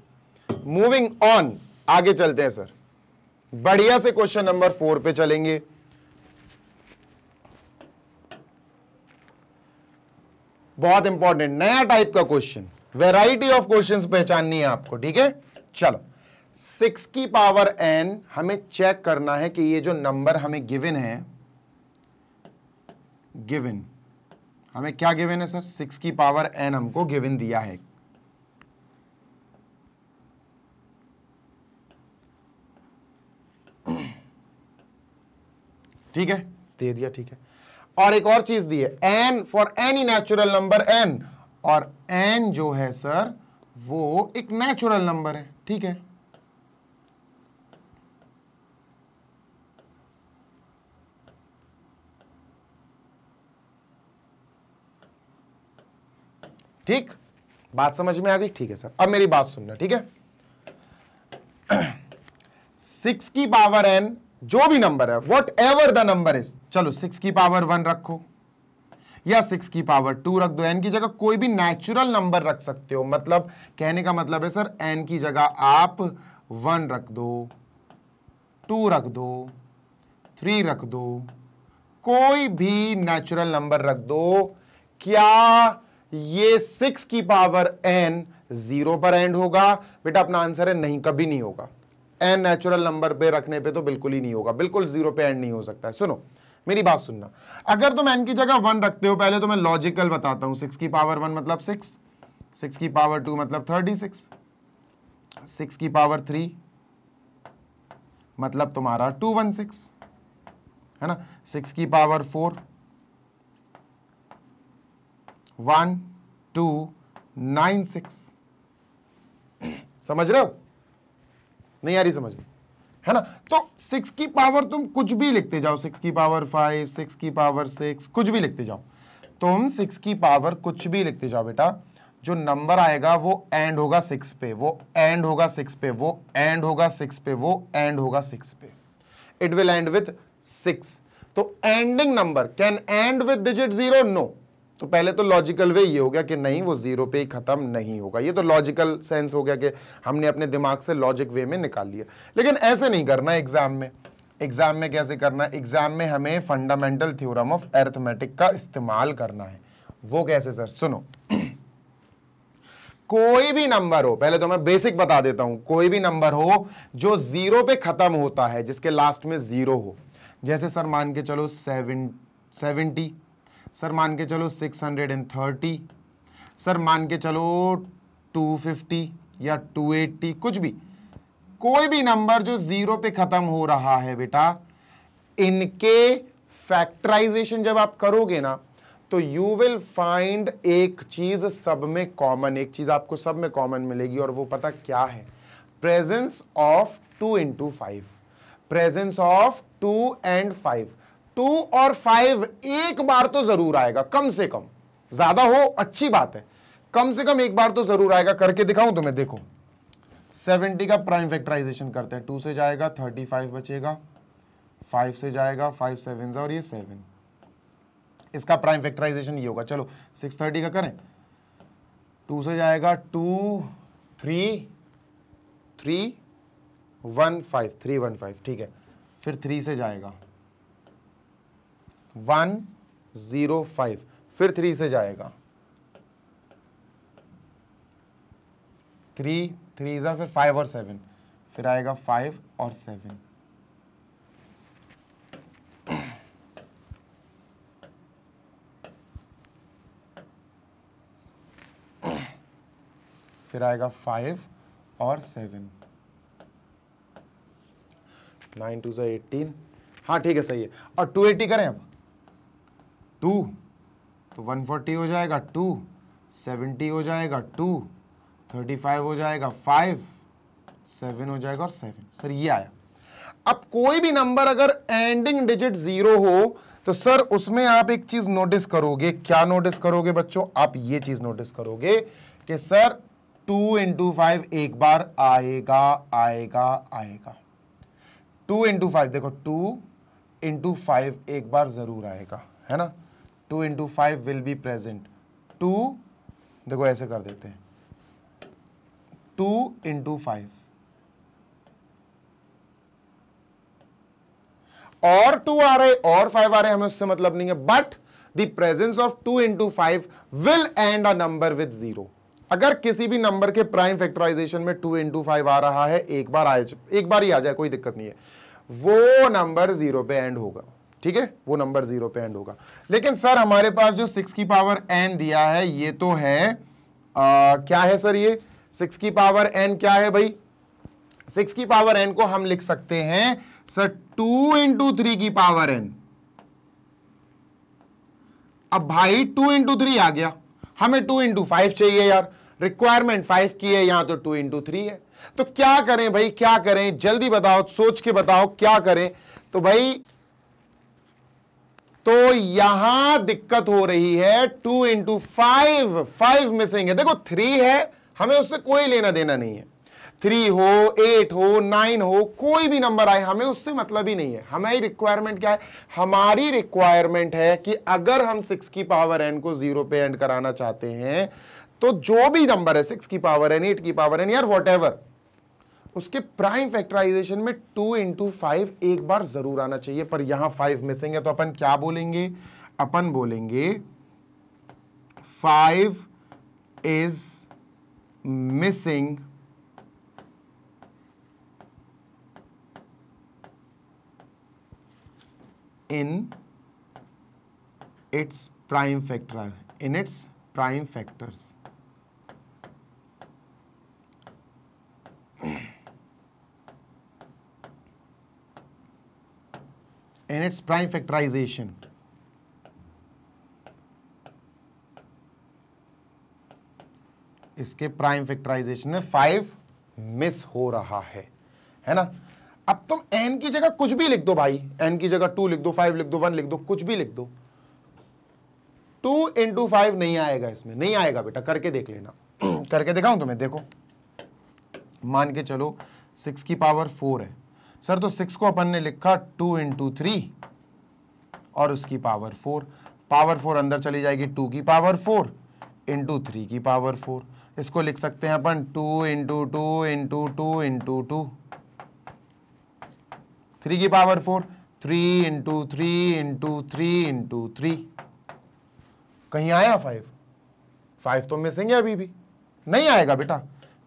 मूविंग ऑन आगे चलते हैं सर बढ़िया से क्वेश्चन नंबर फोर पे चलेंगे बहुत इंपॉर्टेंट नया टाइप का क्वेश्चन वेराइटी ऑफ क्वेश्चन पहचाननी है आपको ठीक है चलो सिक्स की पावर एन हमें चेक करना है कि ये जो नंबर हमें गिवन है गिवन हमें क्या गिवन है सर सिक्स की पावर एन हमको गिवन दिया है (clears throat) ठीक है दे दिया ठीक है और एक और चीज दी है n for any natural number n और एन जो है सर वो एक नेचुरल नंबर है ठीक है ठीक बात समझ में आ गई ठीक है सर अब मेरी बात सुनना ठीक है सिक्स (clears throat) की पावर एन जो भी नंबर है whatever the number is चलो सिक्स की पावर वन रखो या सिक्स की पावर टू रख दो एन की जगह कोई भी नेचुरल नंबर रख सकते हो मतलब कहने का मतलब है सर एन की जगह आप वन रख दो टू रख दो थ्री रख दो कोई भी नेचुरल नंबर रख दो क्या ये सिक्स की पावर एन जीरो पर एंड होगा बेटा अपना आंसर है नहीं कभी नहीं होगा एन नेचुरल नंबर पे रखने पे तो बिल्कुल ही नहीं होगा बिल्कुल जीरो पे एंड नहीं हो सकता है सुनो मेरी बात सुनना अगर तुम एन की जगह वन रखते हो पहले तो मैं लॉजिकल बताता हूं सिक्स की पावर वन मतलब सिक्स सिक्स की पावर टू मतलब थर्टी सिक्स सिक्स की पावर थ्री मतलब तुम्हारा टू वन सिक्स है ना सिक्स की power four one two nine six समझ रहे हो नहीं आ रही समझ में है ना तो सिक्स की पावर तुम कुछ भी लिखते जाओ सिक्स की पावर फाइव सिक्स की पावर सिक्स कुछ भी लिखते जाओ तुम सिक्स की पावर कुछ भी लिखते जाओ बेटा जो नंबर आएगा वो एंड होगा सिक्स पे वो एंड होगा सिक्स पे वो एंड होगा सिक्स पे वो एंड होगा सिक्स पे it will end with six तो ending number can end with digit zero no तो पहले तो लॉजिकल वे ये हो गया कि नहीं वो जीरो पे ही खत्म नहीं होगा ये तो लॉजिकल सेंस हो गया कि हमने अपने दिमाग से लॉजिक वे में निकाल लिया लेकिन ऐसे नहीं करना एग्जाम में एग्जाम में कैसे करना एग्जाम में हमें फंडामेंटल थ्योरम ऑफ एर्थमेटिक का इस्तेमाल करना है वो कैसे सर सुनो (clears throat) कोई भी नंबर हो पहले तो मैं बेसिक बता देता हूं कोई भी नंबर हो जो जीरो पे खत्म होता है जिसके लास्ट में जीरो हो जैसे सर मान के चलो सेवन सेवेंटी सर मान के चलो six hundred and thirty sir मान के चलो टू फिफ्टी या टू एट्टी कुछ भी कोई भी नंबर जो जीरो पे खत्म हो रहा है बेटा इनके फैक्टराइजेशन जब आप करोगे ना तो यू विल फाइंड एक चीज सब में कॉमन एक चीज आपको सब में कॉमन मिलेगी और वो पता क्या है presence of two into five presence of two and five two और फाइव एक बार तो जरूर आएगा कम से कम ज्यादा हो अच्छी बात है कम से कम एक बार तो जरूर आएगा करके दिखाऊं तुम्हें देखो 70 का प्राइम फैक्टराइजेशन करते हैं टू से जाएगा 35 बचेगा फाइव से जाएगा फाइव सेवन और ये सेवन इसका प्राइम फैक्टराइजेशन ये होगा चलो सिक्स थर्टी का करें टू से जाएगा two three three one five three one five ठीक है फिर थ्री से जाएगा वन ज़ीरो फाइव फिर थ्री से जाएगा थ्री थ्री ज़ा फिर फाइव और सेवन फिर आएगा फाइव और सेवन फिर आएगा फाइव और सेवन नाइन टू से एटीन हाँ ठीक है सही है और टू एटी करें अब टू तो वन फोर्टी हो जाएगा टू सेवेंटी हो जाएगा टू थर्टी फाइव हो जाएगा फाइव सेवन हो जाएगा और सेवन सर ये आया अब कोई भी नंबर अगर एंडिंग डिजिट जीरो हो तो सर उसमें आप एक चीज नोटिस करोगे क्या नोटिस करोगे बच्चों आप ये चीज नोटिस करोगे कि सर टू इंटू फाइव एक बार आएगा आएगा आएगा टू इंटू फाइव देखो टू इंटू फाइव एक बार जरूर आएगा है ना two into five will be present two देखो ऐसे कर देते हैं टू इंटू फाइव और टू आ रहे और फाइव आ रहे हमें उससे मतलब नहीं है but the presence of two into five will end a number with zero अगर किसी भी नंबर के प्राइम फैक्टराइजेशन में टू इंटू फाइव आ रहा है एक बार आ एक बार ही आ जाए कोई दिक्कत नहीं है वो नंबर जीरो पे एंड होगा ठीक है वो नंबर जीरो पे एंड होगा लेकिन सर हमारे पास जो सिक्स की पावर एन दिया है ये तो है आ, क्या है सर ये सिक्स की पावर एन क्या है भाई सिक्स की पावर एन को हम लिख सकते हैं सर टू इंटू थ्री की पावर एन अब भाई टू इंटू थ्री आ गया हमें टू इंटू फाइव चाहिए यार रिक्वायरमेंट फाइव की है यहां तो टू इंटू थ्री है तो क्या करें भाई क्या करें जल्दी बताओ सोच के बताओ क्या करें तो भाई तो यहां दिक्कत हो रही है two into five five missing है देखो थ्री है हमें उससे कोई लेना देना नहीं है थ्री हो एट हो नाइन हो कोई भी नंबर आए हमें उससे मतलब ही नहीं है हमारी रिक्वायरमेंट क्या है हमारी रिक्वायरमेंट है कि अगर हम सिक्स की पावर एन को जीरो पे एंड कराना चाहते हैं तो जो भी नंबर है सिक्स की पावर एन एट की पावर एन यार वॉट उसके प्राइम फैक्टराइजेशन में टू इंटू फाइव एक बार जरूर आना चाहिए पर यहां फाइव मिसिंग है तो अपन क्या बोलेंगे अपन बोलेंगे five is missing in its prime factor in its prime factors in its prime factorization. इसके प्राइम फैक्टराइजेशन में फाइव मिस हो रहा है है ना अब तुम एन की जगह कुछ भी लिख दो भाई एन की जगह टू लिख दो फाइव लिख दो वन लिख दो कुछ भी लिख दो टू इंटू फाइव नहीं आएगा इसमें नहीं आएगा बेटा करके देख लेना (clears throat) करके दिखाऊं तुम्हें देखो मान के चलो सिक्स की पावर फोर है सर तो सिक्स को अपन ने लिखा टू इंटू थ्री और उसकी पावर फोर पावर फोर अंदर चली जाएगी टू की पावर फोर इंटू थ्री की पावर फोर इसको लिख सकते हैं अपन two into two into two into two three की power four three into three into three into three कहीं आया फाइव फाइव तो मिसिंग है अभी भी नहीं आएगा बेटा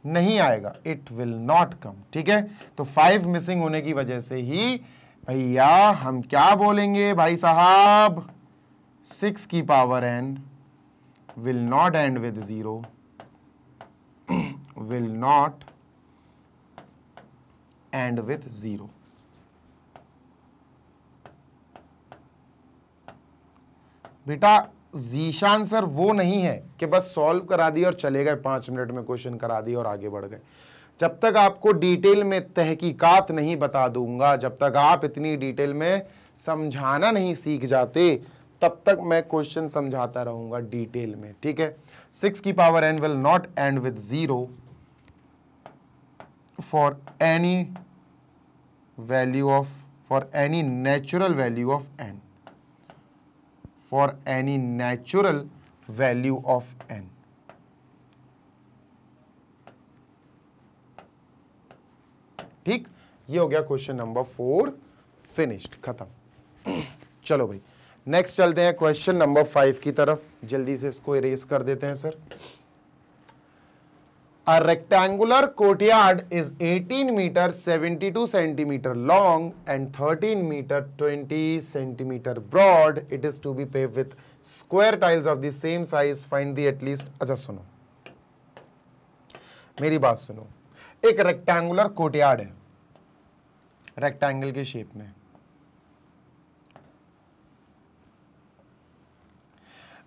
नहीं आएगा इट विल नॉट कम ठीक है तो फाइव मिसिंग होने की वजह से ही भैया हम क्या बोलेंगे भाई साहब सिक्स की power n will not end with zero will not end with zero बेटा जीशान सर वो नहीं है कि बस सॉल्व करा दिए और चले गए पांच मिनट में क्वेश्चन करा दिए और आगे बढ़ गए जब तक आपको डिटेल में तहकीकात नहीं बता दूंगा जब तक आप इतनी डिटेल में समझाना नहीं सीख जाते तब तक मैं क्वेश्चन समझाता रहूंगा डिटेल में ठीक है सिक्स की power n will not end with zero for any value of for any natural value of n for any natural value of n. ठीक ये हो गया क्वेश्चन नंबर फोर फिनिश्ड खत्म चलो भाई नेक्स्ट चलते हैं क्वेश्चन नंबर फाइव की तरफ जल्दी से इसको इरेज कर देते हैं sir A rectangular courtyard is 18 meter 72 centimeter long and 13 meter 20 centimeter broad. It is to be paved with square tiles of the same size. Find the at least. अच्छा सुनो मेरी बात सुनो एक रेक्टेंगुलर कोर्टयार्ड है रेक्टेंगल के shape में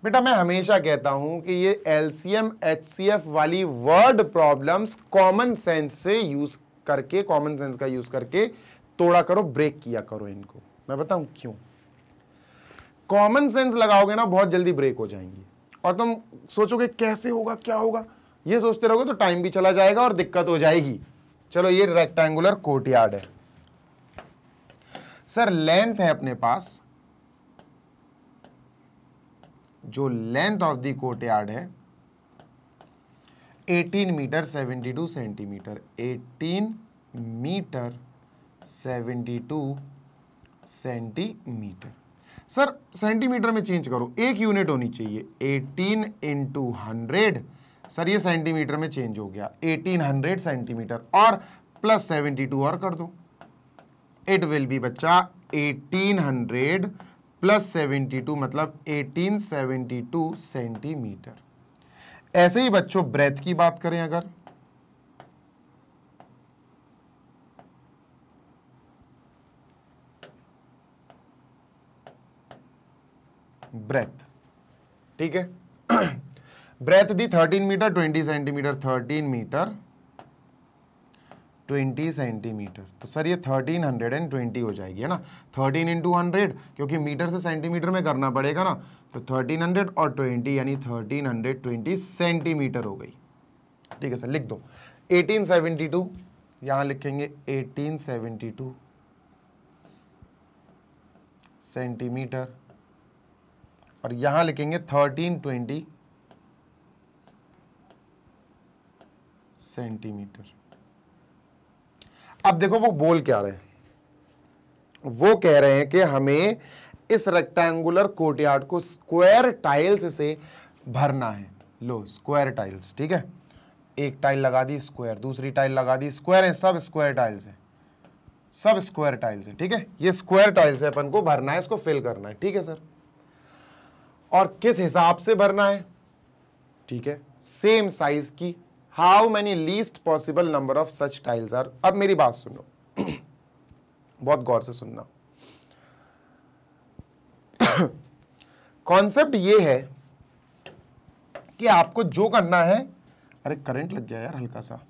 बेटा मैं हमेशा कहता हूं कि ये एल सी वाली वर्ड प्रॉब्लम्स कॉमन सेंस से यूज करके कॉमन सेंस का यूज करके तोड़ा करो ब्रेक किया करो इनको मैं बताऊं क्यों कॉमन सेंस लगाओगे ना बहुत जल्दी ब्रेक हो जाएंगे और तुम सोचोगे कैसे होगा क्या होगा ये सोचते रहोगे तो टाइम भी चला जाएगा और दिक्कत हो जाएगी चलो ये रेक्टेंगुलर कोर्ट यार्ड है सर लेंथ है अपने पास जो length of the courtyard है 18 metre 72 centimetre 18 metre 72 centimetre sir centimetre में चेंज करो एक यूनिट होनी चाहिए 18 इंटू हंड्रेड सर ये सेंटीमीटर में चेंज हो गया 1800 सेंटीमीटर और प्लस 72 और कर दो इट विल बी बच्चा 1800 प्लस सेवेंटी टू मतलब एटीन सेवेंटी टू सेंटीमीटर ऐसे ही बच्चों ब्रेथ की बात करें अगर ब्रेथ ठीक है (clears throat) ब्रेथ दी 13 मीटर 20 सेंटीमीटर 13 मीटर 20 सेंटीमीटर तो सर ये 1320 हो जाएगी है ना 13 इंटू हंड्रेड क्योंकि मीटर से सेंटीमीटर में करना पड़ेगा ना तो 1300 और 20 यानी 1320 सेंटीमीटर हो गई ठीक है सर लिख दो 1872 सेवेंटी टू यहाँ लिखेंगे 1872 सेंटीमीटर और यहाँ लिखेंगे 1320 सेंटीमीटर अब देखो वो बोल क्या रहे हैं वो कह रहे हैं कि हमें इस रेक्टेंगुलर कोर्टयार्ड को स्क्वायर टाइल्स से भरना है लो स्क्वायर टाइल्स ठीक है एक टाइल लगा दी स्क्वायर दूसरी टाइल लगा दी स्क्वायर है सब स्क्वायर टाइल्स है सब स्क्वायर टाइल्स है ठीक है ये स्क्वायर टाइल्स है अपन को भरना है इसको फिल करना है ठीक है सर और किस हिसाब से भरना है ठीक है सेम साइज की how many least possible number of such tiles are अब मेरी बात सुनो (coughs) बहुत गौर से सुनना कॉन्सेप्ट (coughs) ये है कि आपको जो करना है अरे करंट लग गया यार हल्का सा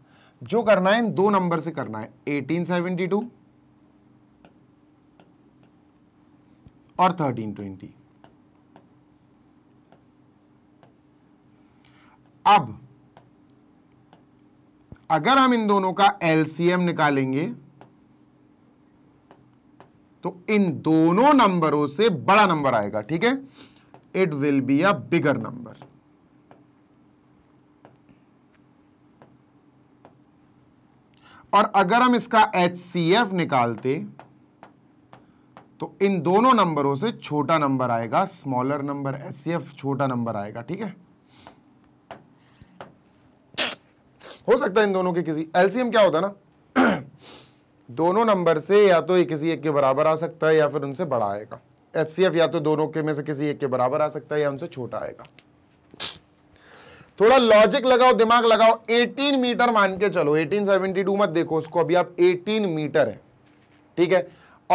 जो करना है इन दो नंबर से करना है 1872 और 1320 अब अगर हम इन दोनों का एलसीएम निकालेंगे तो इन दोनों नंबरों से बड़ा नंबर आएगा ठीक है it will be a bigger number और अगर हम इसका एच सी एफ निकालते तो इन दोनों नंबरों से छोटा नंबर आएगा स्मॉलर नंबर एच छोटा नंबर आएगा ठीक है हो सकता है इन दोनों के किसी एलसीएम क्या होता है ना (clears throat) दोनों नंबर से या तो एक किसी एक के बराबर आ सकता है या फिर उनसे बड़ा आएगा एच या तो दोनों के में से किसी एक के बराबर आ सकता है या उनसे छोटा आएगा थोड़ा लॉजिक लगाओ दिमाग लगाओ 18 मीटर मान के चलो 1872 मत देखो उसको अभी आप 18 मीटर है ठीक है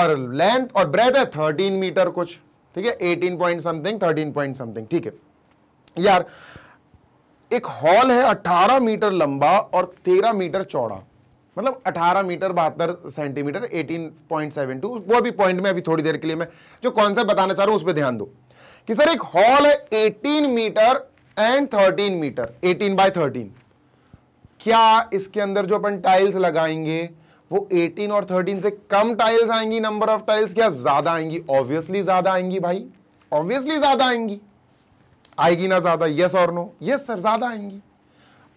और लेंथ और ब्रेथ है 13 मीटर कुछ ठीक है 18 पॉइंट समथिंग 13 पॉइंट समथिंग ठीक है यार एक हॉल है 18 मीटर लंबा और 13 मीटर चौड़ा मतलब 18 मीटर बहत्तर सेंटीमीटर 18.72 वो अभी पॉइंट में अभी थोड़ी देर के लिए मैं जो कॉन्सेप्ट बताना चाह रहा हूं उस पर ध्यान दो कि सर एक हॉल है 18 मीटर एंड 13 मीटर 18 बाय 13 क्या इसके अंदर जो अपन टाइल्स लगाएंगे वो 18 और 13 से कम टाइल्स आएंगी नंबर ऑफ टाइल्स क्या ज्यादा आएंगी ऑब्वियसली ज्यादा आएंगी भाई ऑब्वियसली ज्यादा आएंगी आएगी ना ज्यादा यस और नो यस सर ज्यादा आएंगी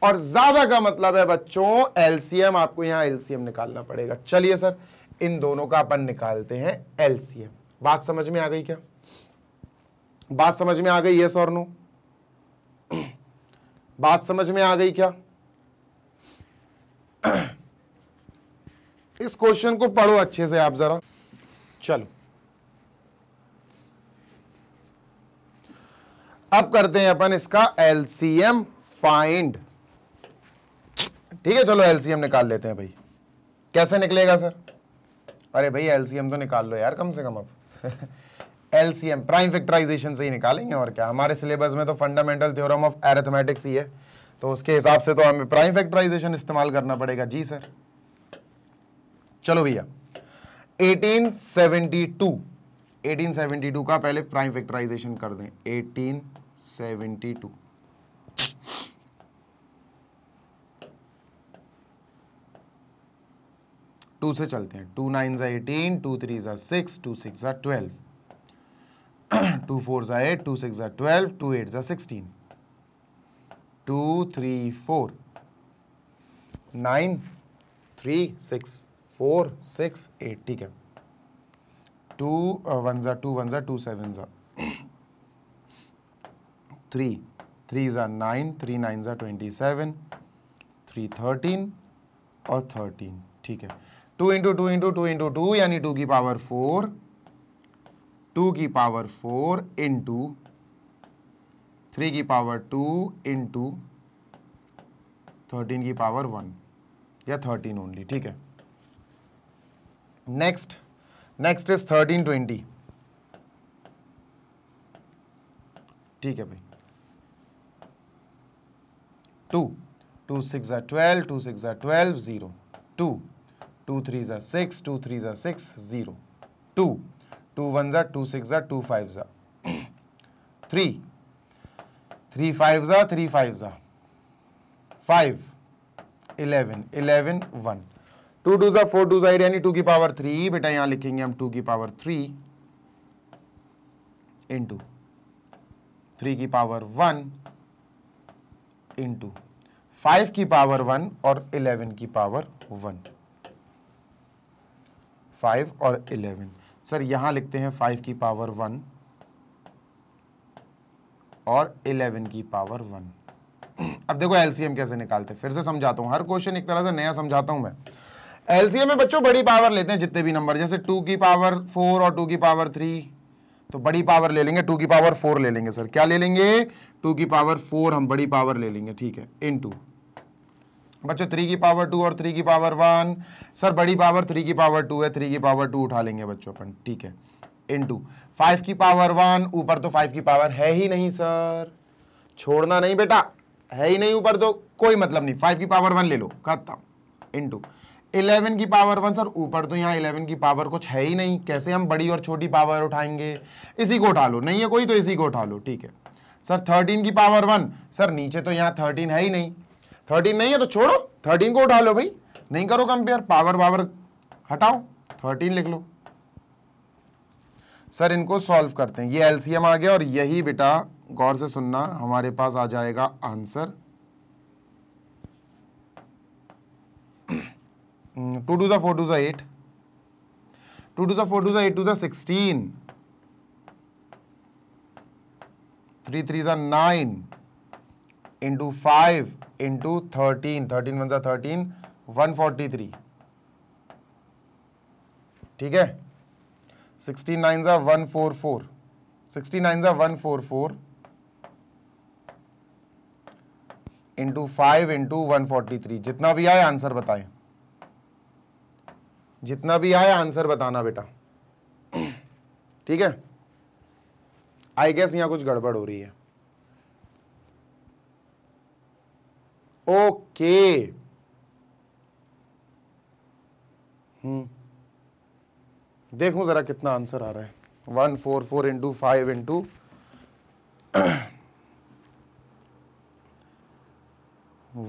और ज्यादा का मतलब है बच्चों एलसीएम आपको यहां एलसीएम निकालना पड़ेगा चलिए सर इन दोनों का अपन निकालते हैं एलसीएम बात समझ में आ गई क्या बात समझ में आ गई यस और नो बात समझ में आ गई क्या इस क्वेश्चन को पढ़ो अच्छे से आप जरा चलो अब करते हैं अपन इसका एलसीएम फाइंड ठीक है चलो एलसीएम निकाल लेते हैं भाई कैसे निकलेगा सर अरे भाई एलसीएम तो निकाल लो यार कम से कम अब (laughs) एलसीएम प्राइम फैक्टराइजेशन से ही निकालेंगे और क्या हमारे सिलेबस में तो फंडामेंटल थ्योरम ऑफ एरेथमेटिक्स ही है तो उसके हिसाब से तो हमें प्राइम फैक्टराइजेशन इस्तेमाल करना पड़ेगा जी सर चलो भैया 1872 1872 का पहले प्राइम फैक्टराइजेशन कर दें सेवेंटी टू टू से चलते हैं टू नाइन ज़ा एटीन टू थ्री ज़ा सिक्स टू सिक्स ज़ा ट्वेल्व (clears throat) टू फोर ज़ा एट टू सिक्स ज़ा ट्वेल्व टू एट ज़ा sixteen two three four nine three six four six eight ठीक है टू वन ज़ा टू वन ज़ा टू सेवन ज़ा 3. 3s are 9, 3 9s are 27, 3 13 और 13 ठीक है 2 into two into two into two यानी 2 की पावर 4, 2 की पावर 4 इंटू 3 की पावर 2 इंटू 13 की पावर 1 या 13 ओनली ठीक है नेक्स्ट नेक्स्ट इज 1320 ठीक है भाई टू टू सिक्स ज़ा ट्वेल्व टू सिक्स ज़ा twelve zero two two three ज़ा सिक्स टू थ्री ज़ा six zero two two one ज़ा टू सिक्स ज़ा टू फाइव ज़ा थ्री थ्री फाइव ज़ा थ्री फाइव ज़ा five eleven eleven one two two ज़ा four two ज़ा एट यानी टू की पावर थ्री बेटा यहाँ लिखेंगे हम टू की पावर थ्री इंटू थ्री की पावर वन इंटू फाइव की पावर वन और इलेवन की पावर वन फाइव और इलेवन सर यहां लिखते हैं फाइव की पावर वन और इलेवन की पावर वन अब देखो एलसीएम कैसे निकालते हैं फिर से समझाता हूं हर क्वेश्चन एक तरह से नया समझाता हूं मैं एलसीएम में बच्चों बड़ी पावर लेते हैं जितने भी नंबर जैसे टू की पावर फोर और टू की पावर थ्री तो बड़ी पावर ले लेंगे टू की पावर फोर ले लेंगे सर क्या ले लेंगे टू की पावर फोर हम बड़ी पावर ले लेंगे ठीक है इन टू बच्चों थ्री की पावर टू और थ्री की पावर वन सर बड़ी पावर थ्री की पावर टू है थ्री की पावर टू उठा लेंगे बच्चों अपन ठीक है इन टू फाइव की पावर वन ऊपर तो फाइव की पावर है ही नहीं सर छोड़ना नहीं बेटा है ही नहीं ऊपर तो कोई मतलब नहीं फाइव की पावर वन ले लो खत्म इन टू इलेवन की पावर वन सर ऊपर तो यहाँ इलेवन की पावर कुछ है ही नहीं कैसे हम बड़ी और छोटी पावर उठाएंगे इसी को उठा लो नहीं है कोई तो इसी को उठा लो ठीक है सर थर्टीन की पावर वन सर नीचे तो यहाँ थर्टीन है ही नहीं थर्टीन नहीं है तो छोड़ो थर्टीन को उठा लो भाई नहीं करो कंपेयर पावर वावर हटाओ थर्टीन लिख लो सर इनको सॉल्व करते हैं ये एलसीएम आ गया और यही बेटा गौर से सुनना हमारे पास आ जाएगा आंसर टू टू दोर टू दट एट टू टू दोर टू दू एट टू थ्री थ्री ज़ा nine into five into thirteen thirteen one सा थर्टीन वन फोर्टी थ्री ठीक है सिक्सटी नाइन सा one four four sixty nine सा one four four into five into one forty three जितना भी आए answer बताएं जितना भी आए आंसर बताना बेटा (clears throat) ठीक है आई गेस यहां कुछ गड़बड़ हो रही है ओके हम्म देखूं जरा कितना आंसर आ रहा है one four four into five into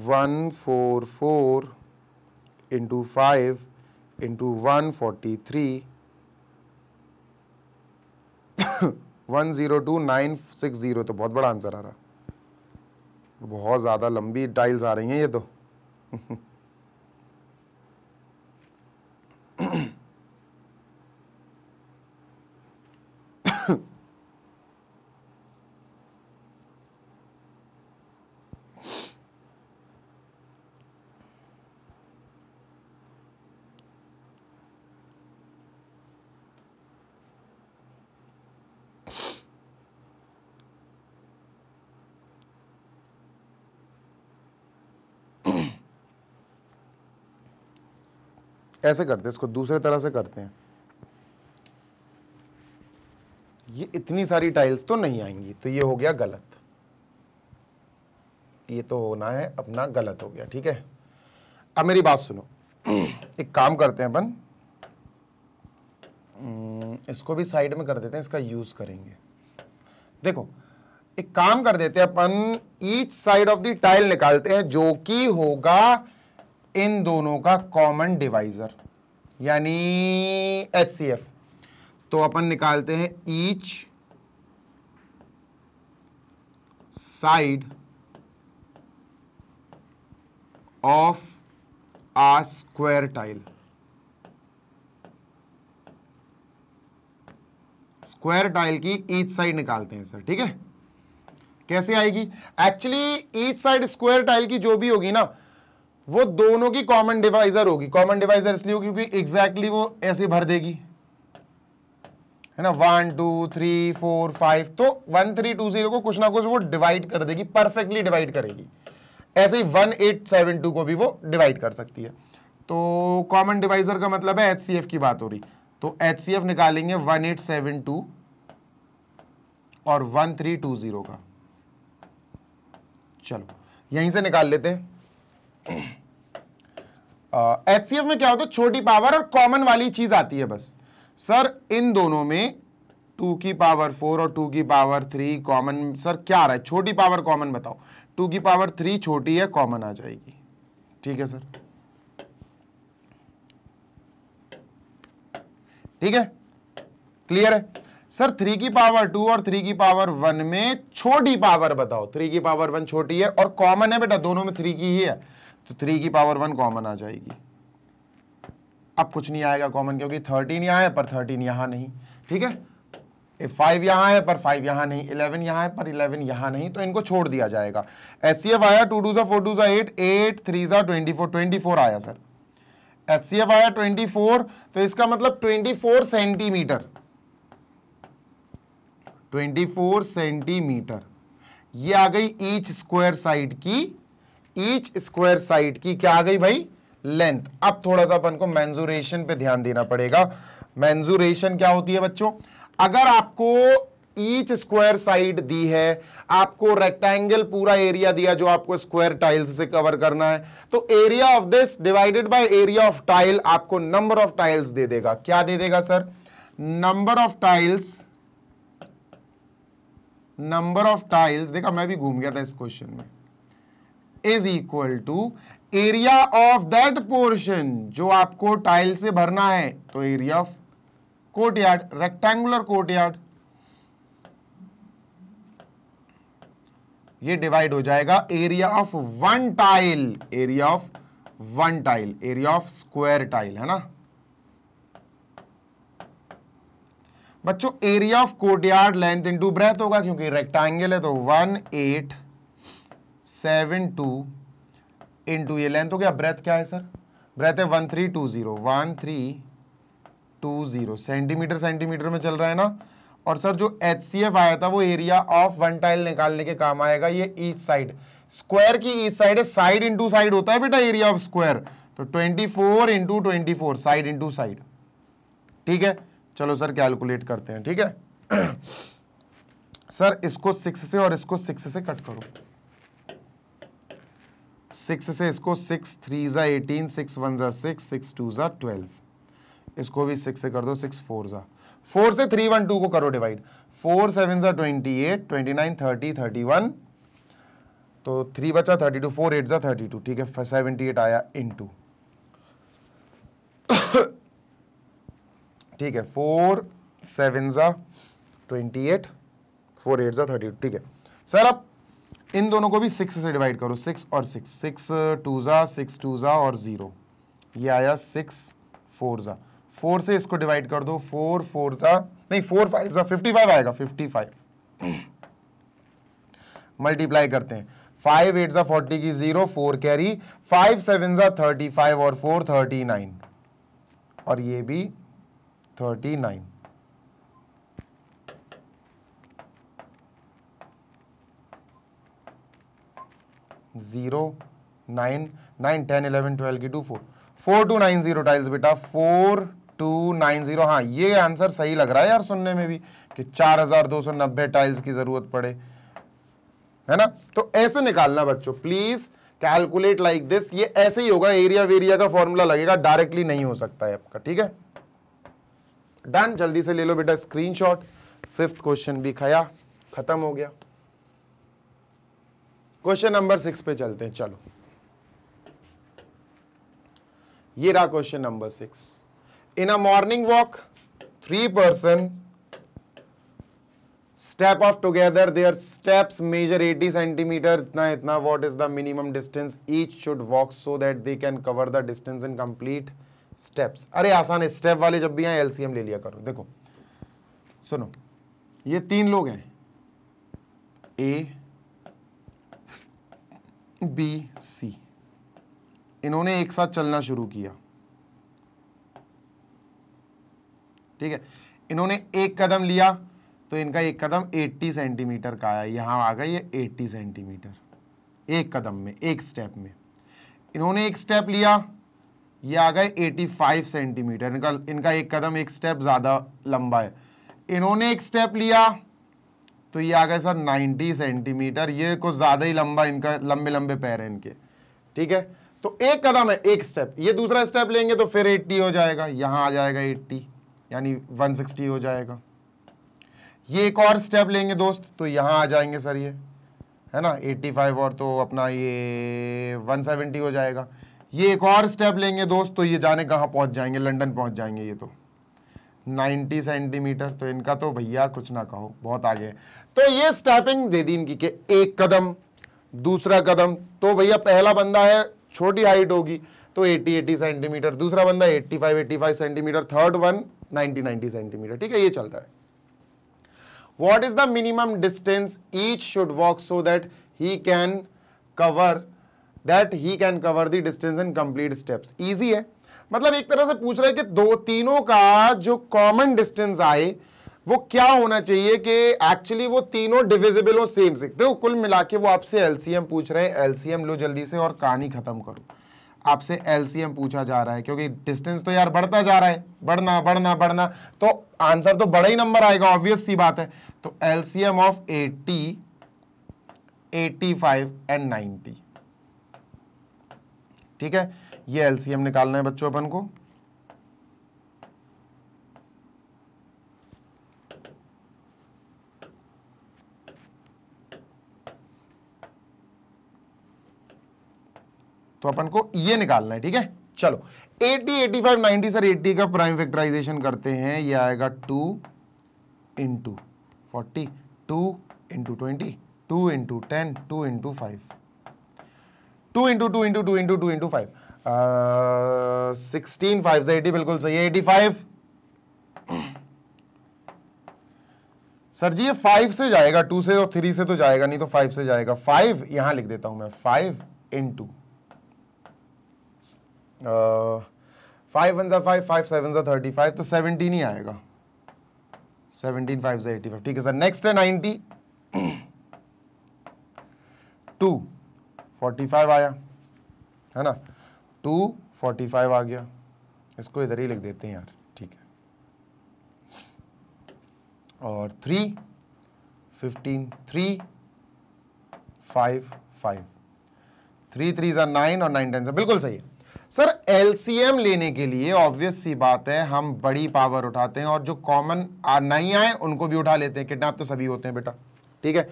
one four four into five into one forty three one zero two nine six zero तो बहुत बड़ा आंसर आ रहा बहुत ज़्यादा लंबी टाइल्स आ रही हैं ये तो (laughs) ऐसे करते हैं इसको दूसरे तरह से करते हैं ये इतनी सारी टाइल्स तो नहीं आएंगी तो ये हो गया गलत ये तो होना है अपना गलत हो गया ठीक है अब मेरी बात सुनो (clears throat) एक काम करते हैं अपन हम्म, इसको भी साइड में कर देते हैं इसका यूज करेंगे देखो एक काम कर देते हैं अपन each side of the tile निकालते हैं जो कि होगा इन दोनों का कॉमन डिवाइजर यानी एच सी एफ तो अपन निकालते हैं ईच साइड ऑफ आ स्क्वायर टाइल स्क्वायर टाइल की ईच साइड निकालते हैं सर ठीक है कैसे आएगी actually each side square tile की जो भी होगी ना वो दोनों की कॉमन डिवाइजर होगी कॉमन डिवाइजर इसलिए होगी क्योंकि एग्जैक्टली exactly वो ऐसे भर देगी है ना one two three four five तो वन थ्री टू जीरो को कुछ ना कुछ वो डिवाइड कर देगी परफेक्टली डिवाइड करेगी ऐसे ही वन एट सेवन टू को भी वो डिवाइड कर सकती है तो कॉमन डिवाइजर का मतलब है एच की बात हो रही तो एच निकालेंगे वन एट सेवन टू और वन थ्री टू जीरो का चलो यहीं से निकाल लेते हैं एच सी एफ में क्या होता है छोटी पावर और कॉमन वाली चीज आती है बस सर इन दोनों में टू की पावर फोर और टू की पावर थ्री कॉमन सर क्या आ रहा है छोटी पावर कॉमन बताओ टू की पावर थ्री छोटी है कॉमन आ जाएगी ठीक है सर ठीक है क्लियर है सर थ्री की पावर टू और थ्री की पावर वन में छोटी पावर बताओ थ्री की पावर वन छोटी है और कॉमन है बेटा दोनों में थ्री की ही है तो थ्री की पावर वन कॉमन आ जाएगी अब कुछ नहीं आएगा कॉमन क्योंकि थर्टीन यहां है पर थर्टीन यहां नहीं ठीक है फाइव यहां है पर फाइव यहां नहीं इलेवन यहां है पर इलेवन यहां नहीं तो इनको छोड़ दिया जाएगा एस सी एफ आया टू टू सा फोर टू सा एट एट थ्री सा ट्वेंटी फोर ट्वेंटी फोर आया सर एच सी एफ आया ट्वेंटी फोर तो इसका मतलब twenty four centimetre twenty four centimetre ये आ गई ईच स्क्वायर साइड की ईच स्क्वायर साइड की क्या आ गई भाई लेंथ अब थोड़ा सा अपन को मैंजुरेशन पे ध्यान देना पड़ेगा मैंजुरेशन क्या होती है बच्चों अगर आपको ईच स्क्वायर साइड दी है आपको रेक्टेंगल पूरा एरिया दिया जो आपको स्क्वायर टाइल्स से कवर करना है तो area of this divided by area of tile आपको नंबर ऑफ टाइल्स दे देगा क्या दे देगा sir number of tiles number of tiles देखा मैं भी घूम गया था इस क्वेश्चन में is equal to area of that portion जो आपको टाइल से भरना है तो area of courtyard rectangular courtyard ये डिवाइड हो जाएगा area of one tile area of one tile area of square tile है ना बच्चों area of courtyard length into breadth होगा क्योंकि रेक्टेंगल है तो one eight seven two into ये लेंथ हो गया ब्रेथ क्या है सर ब्रेथ है one three two zero one three two zero centimetre centimetre में चल रहा है ना और सर जो एच सी एफ आया था वो एरिया ऑफ वन टाइल निकालने के काम आएगा ये ईच साइड स्क्वायर की ईच साइड है साइड इंटू साइड होता है बेटा एरिया ऑफ स्क्वायर तो twenty four into twenty four side into side ठीक है चलो सर कैलकुलेट करते हैं ठीक है सर (clears throat) इसको सिक्स से और इसको सिक्स से कट करो सिक्स से इसको सिक्स थ्री ज़ा एटीन सिक्स वन ज़ा सिक्स सिक्स टू ज़ा ट्वेल्व इसको भी सिक्स से कर दो सिक्स फोर ज़ा फोर से थ्री वन टू को करो डिवाइड फोर सेवन ज़ा twenty eight twenty nine thirty thirty one तो थ्री बचा थर्टी टू फोर एट ज़ा थर्टी टू ठीक है सेवेंटी एट आया इन टू (coughs) ठीक है फोर सेवन ज़ा ट्वेंटी एट फोर एट ज़ा थर्टी टू ठीक है सर अब इन दोनों को भी सिक्स से डिवाइड करो सिक्स और सिक्स सिक्स टू ज़ा सिक्स टू ज़ा और ज़ीरो ये आया सिक्स फोर ज़ा फोर से इसको डिवाइड कर दो फोर फोर ज़ा नहीं फोर फाइव ज़ा फिफ्टी फाइव आएगा फिफ्टी फाइव मल्टीप्लाई करते हैं फाइव एट ज़ा फोर्टी की zero four carry five seven ज़ा थर्टी फाइव और फोर थर्टी नाइन और ये भी thirty nine zero nine nine ten eleven twelve की two four four two nine zero tiles बेटा फोर टू नाइन जीरो हाँ ये आंसर सही लग रहा है यार सुनने में भी कि चार हजार दो सौ नब्बे टाइल्स की जरूरत पड़े है ना तो ऐसे निकालना बच्चों प्लीज कैलकुलेट लाइक दिस ये ऐसे ही होगा एरिया वेरिया का फॉर्मूला लगेगा डायरेक्टली नहीं हो सकता है आपका ठीक है डन जल्दी से ले लो बेटा स्क्रीनशॉट फिफ्थ क्वेश्चन भी खाया खत्म हो गया क्वेश्चन नंबर सिक्स पे चलते हैं चलो ये रहा question number six in a morning walk three person step off together their steps measure 80 centimetre इतना इतना what is the minimum distance each should walk so that they can cover the distance in complete steps अरे आसान है step वाले जब भी आए LCM ले लिया करो देखो सुनो ये तीन लोग हैं ए बी सी इन्होंने एक साथ चलना शुरू किया ठीक है इन्होंने एक कदम लिया तो इनका एक कदम 80 सेंटीमीटर का आया यहां आ गया ये 80 सेंटीमीटर एक कदम में एक स्टेप में इन्होंने एक स्टेप लिया ये आ गए 85 सेंटीमीटर इनका इनका एक कदम एक स्टेप ज़्यादा लंबा है इन्होंने एक स्टेप लिया तो ये आ गए सर 90 सेंटीमीटर ये कुछ ज़्यादा ही लंबा इनका लंबे लंबे पैर हैं इनके ठीक है तो एक कदम है एक स्टेप ये दूसरा स्टेप लेंगे तो फिर 80 हो जाएगा यहाँ आ जाएगा 80 यानी 160 हो जाएगा ये एक और स्टेप लेंगे दोस्त तो यहाँ आ जाएंगे सर ये है ना 85 और तो अपना ये 170 हो जाएगा ये एक और स्टेप लेंगे दोस्त तो ये जाने कहाँ पहुँच जाएंगे लंडन पहुँच जाएंगे ये तो 90 सेंटीमीटर तो इनका तो भैया कुछ ना कहो बहुत आगे तो ये स्टैपिंग दे दी इनकी के एक कदम दूसरा कदम तो भैया पहला बंदा है छोटी हाइट होगी तो 80 80 सेंटीमीटर दूसरा बंदा 85 85 सेंटीमीटर थर्ड वन 90 90 सेंटीमीटर ठीक है ये चल रहा है what is the minimum distance each should walk so that he can cover that he can cover the distance in complete steps easy है मतलब एक तरह से पूछ रहा है कि दो तीनों का जो कॉमन डिस्टेंस आए वो क्या होना चाहिए कि एक्चुअली वो तीनों डिविजिबल हो सेम से देखो कुल मिला के वो आपसे एलसीएम पूछ रहे हैं एलसीएम लो जल्दी से और कहानी खत्म करो आपसे एलसीएम पूछा जा रहा है क्योंकि डिस्टेंस तो यार बढ़ता जा रहा है बढ़ना बढ़ना बढ़ना तो आंसर तो बड़ा ही नंबर आएगा ऑब्वियस सी बात है तो LCM of eighty eighty and ninety ठीक है ये एलसीएम निकालना है बच्चों अपन को तो अपन को ये निकालना है ठीक है चलो 80, 85, 90 सर 80 का प्राइम फैक्टराइजेशन करते हैं ये आएगा 2 into forty two into twenty two into ten two into five two into two into two into two into five sixteen five से एटी बिल्कुल सही है एटी फाइव सर जी ये फाइव से जाएगा टू से और थ्री से तो जाएगा नहीं तो फाइव से जाएगा फाइव यहां लिख देता हूं मैं फाइव इंटू फाइव वन ज़ा फाइव फाइव सेवन ज़ा थर्टी फाइव तो सेवनटीन ही आएगा सेवनटीन फाइव ज़ा एटी फाइव ठीक है सर नेक्स्ट है नाइन्टी टू फोर्टी फाइव आया है ना टू फोर्टी फाइव आ गया इसको इधर ही लिख देते हैं यार ठीक है और three fifteen three five five three three ज़ा नाइन और नाइन टेन सा बिल्कुल सही है सर एलसीएम लेने के लिए ऑब्वियस सी बात है हम बड़ी पावर उठाते हैं और जो कॉमन नहीं आए उनको भी उठा लेते हैं किडनैप तो सभी होते हैं बेटा ठीक है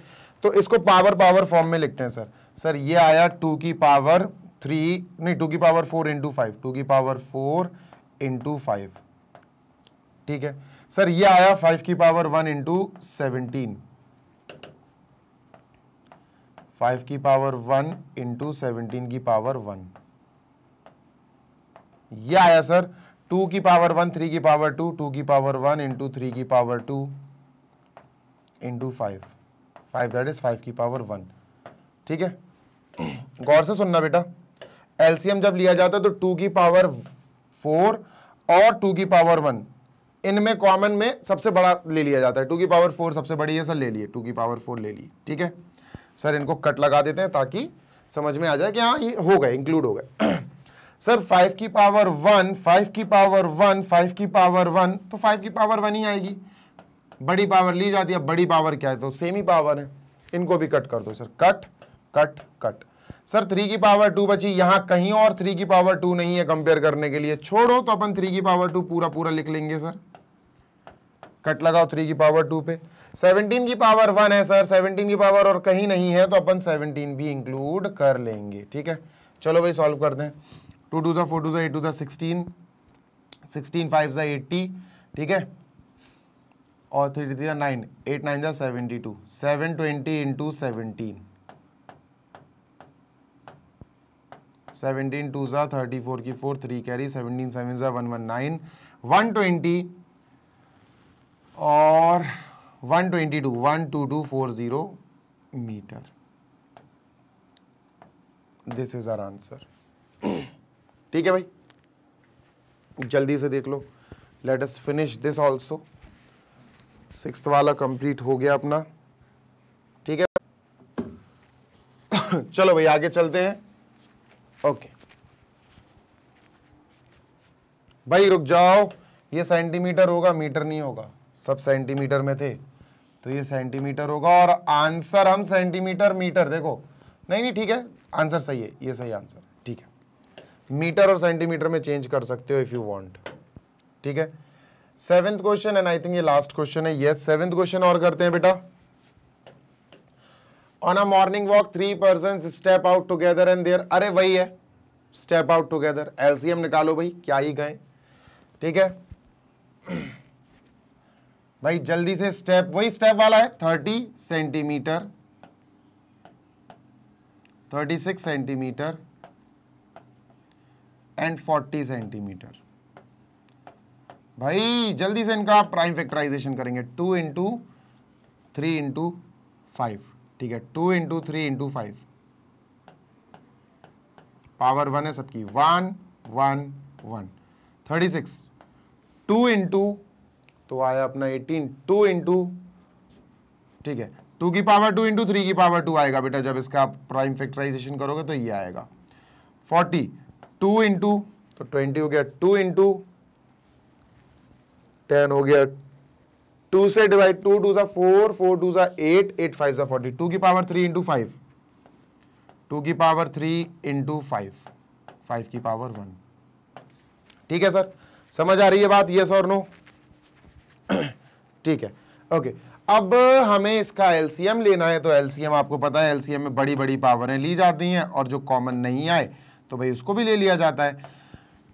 तो इसको पावर पावर फॉर्म में लिखते हैं सर सर ये आया टू की पावर थ्री नहीं टू की power four into five two की पावर फोर इंटू फाइव ठीक है सर ये आया फाइव की power one into seventeen five की पावर वन इंटू सेवनटीन की पावर वन ये आया सर टू की पावर वन थ्री की पावर टू टू की पावर वन इंटू थ्री की power two into five five that is five की power one ठीक है (clears throat) गौर से सुनना बेटा एलसीएम जब लिया जाता है तो टू की पावर फोर और टू की पावर वन इनमें कॉमन में सबसे बड़ा ले लिया जाता है टू की पावर फोर सबसे बड़ी है सर ले लिए टू की पावर फोर ले लिए ठीक है सर इनको कट लगा देते हैं ताकि समझ में आ जाए कि हाँ ये हो गए इंक्लूड हो गए (clears throat) सर फाइव की पावर वन फाइव की पावर वन फाइव की पावर वन तो फाइव की पावर वन ही आएगी बड़ी पावर ली जाती है बड़ी पावर क्या है तो सेम ही पावर है इनको भी कट कर दो sir cut cut cut sir three की पावर टू बची यहां कहीं और थ्री की पावर टू नहीं है कंपेयर करने के लिए छोड़ो तो अपन थ्री की पावर टू पूरा पूरा लिख लेंगे सर कट लगाओ थ्री की पावर टू पे सेवनटीन की पावर वन है सर सेवनटीन की पावर और कहीं नहीं है तो अपन सेवनटीन भी इंक्लूड कर लेंगे ठीक है चलो भाई सॉल्व कर दें टू टू ज़ा फोर टू ज़ा एट टू ज़ा सिक्सटीन सिक्सटीन फाइव ज़ा एट्टी ठीक है और थ्री थ्री ज़ा नाइन एट नाइन ज़ा seventy two seven twenty into seventeen seventeen two ज़ा थर्टी फोर की four three carry seventeen seven ज़ा one one nine one twenty और one twenty two one two two four zero metre this is our answer ठीक है भाई जल्दी से देख लो let us finish this also six वाला कंप्लीट हो गया अपना ठीक है (coughs) चलो भाई आगे चलते हैं ओके भाई रुक जाओ ये सेंटीमीटर होगा मीटर नहीं होगा सब सेंटीमीटर में थे तो ये सेंटीमीटर होगा और आंसर हम सेंटीमीटर मीटर देखो नहीं नहीं ठीक है आंसर सही है ये सही आंसर ठीक है मीटर और सेंटीमीटर में चेंज कर सकते हो इफ़ यू वांट ठीक है seventh question and I think ये लास्ट क्वेश्चन है यस सेवेंथ क्वेश्चन और करते हैं बेटा on a morning walk three person step out together and there अरे वही है स्टेप आउट टुगेदर एलसीएम निकालो भाई क्या ही गए ठीक है भाई जल्दी से स्टेप वही स्टेप वाला है thirty centimetre thirty six centimetre and 40 centimetre भाई जल्दी से इनका प्राइम फैक्टराइजेशन करेंगे two into three into five ठीक है two into three into five power one है सबकी one one one thirty six two into तो आया अपना एटीन टू इंटू ठीक है टू की पावर टू इंटू थ्री की पावर टू आएगा बेटा जब इसका आप प्राइम फैक्टराइजेशन करोगे तो ये आएगा फोर्टी टू इंटू तो ट्वेंटी हो गया टू इंटू टेन हो गया टू से डिवाइड टू टू सा फोर फोर टू सा एट एट फाइव सा फोर्टी टू की power three into five two की power three into five five की पावर वन ठीक है सर समझ आ रही है बात यस और नो ठीक है ओके अब हमें इसका एलसीएम लेना है तो एलसीएम आपको पता है एलसीएम में बड़ी बड़ी पावरें ली जाती हैं और जो कॉमन नहीं आए तो भाई उसको भी ले लिया जाता है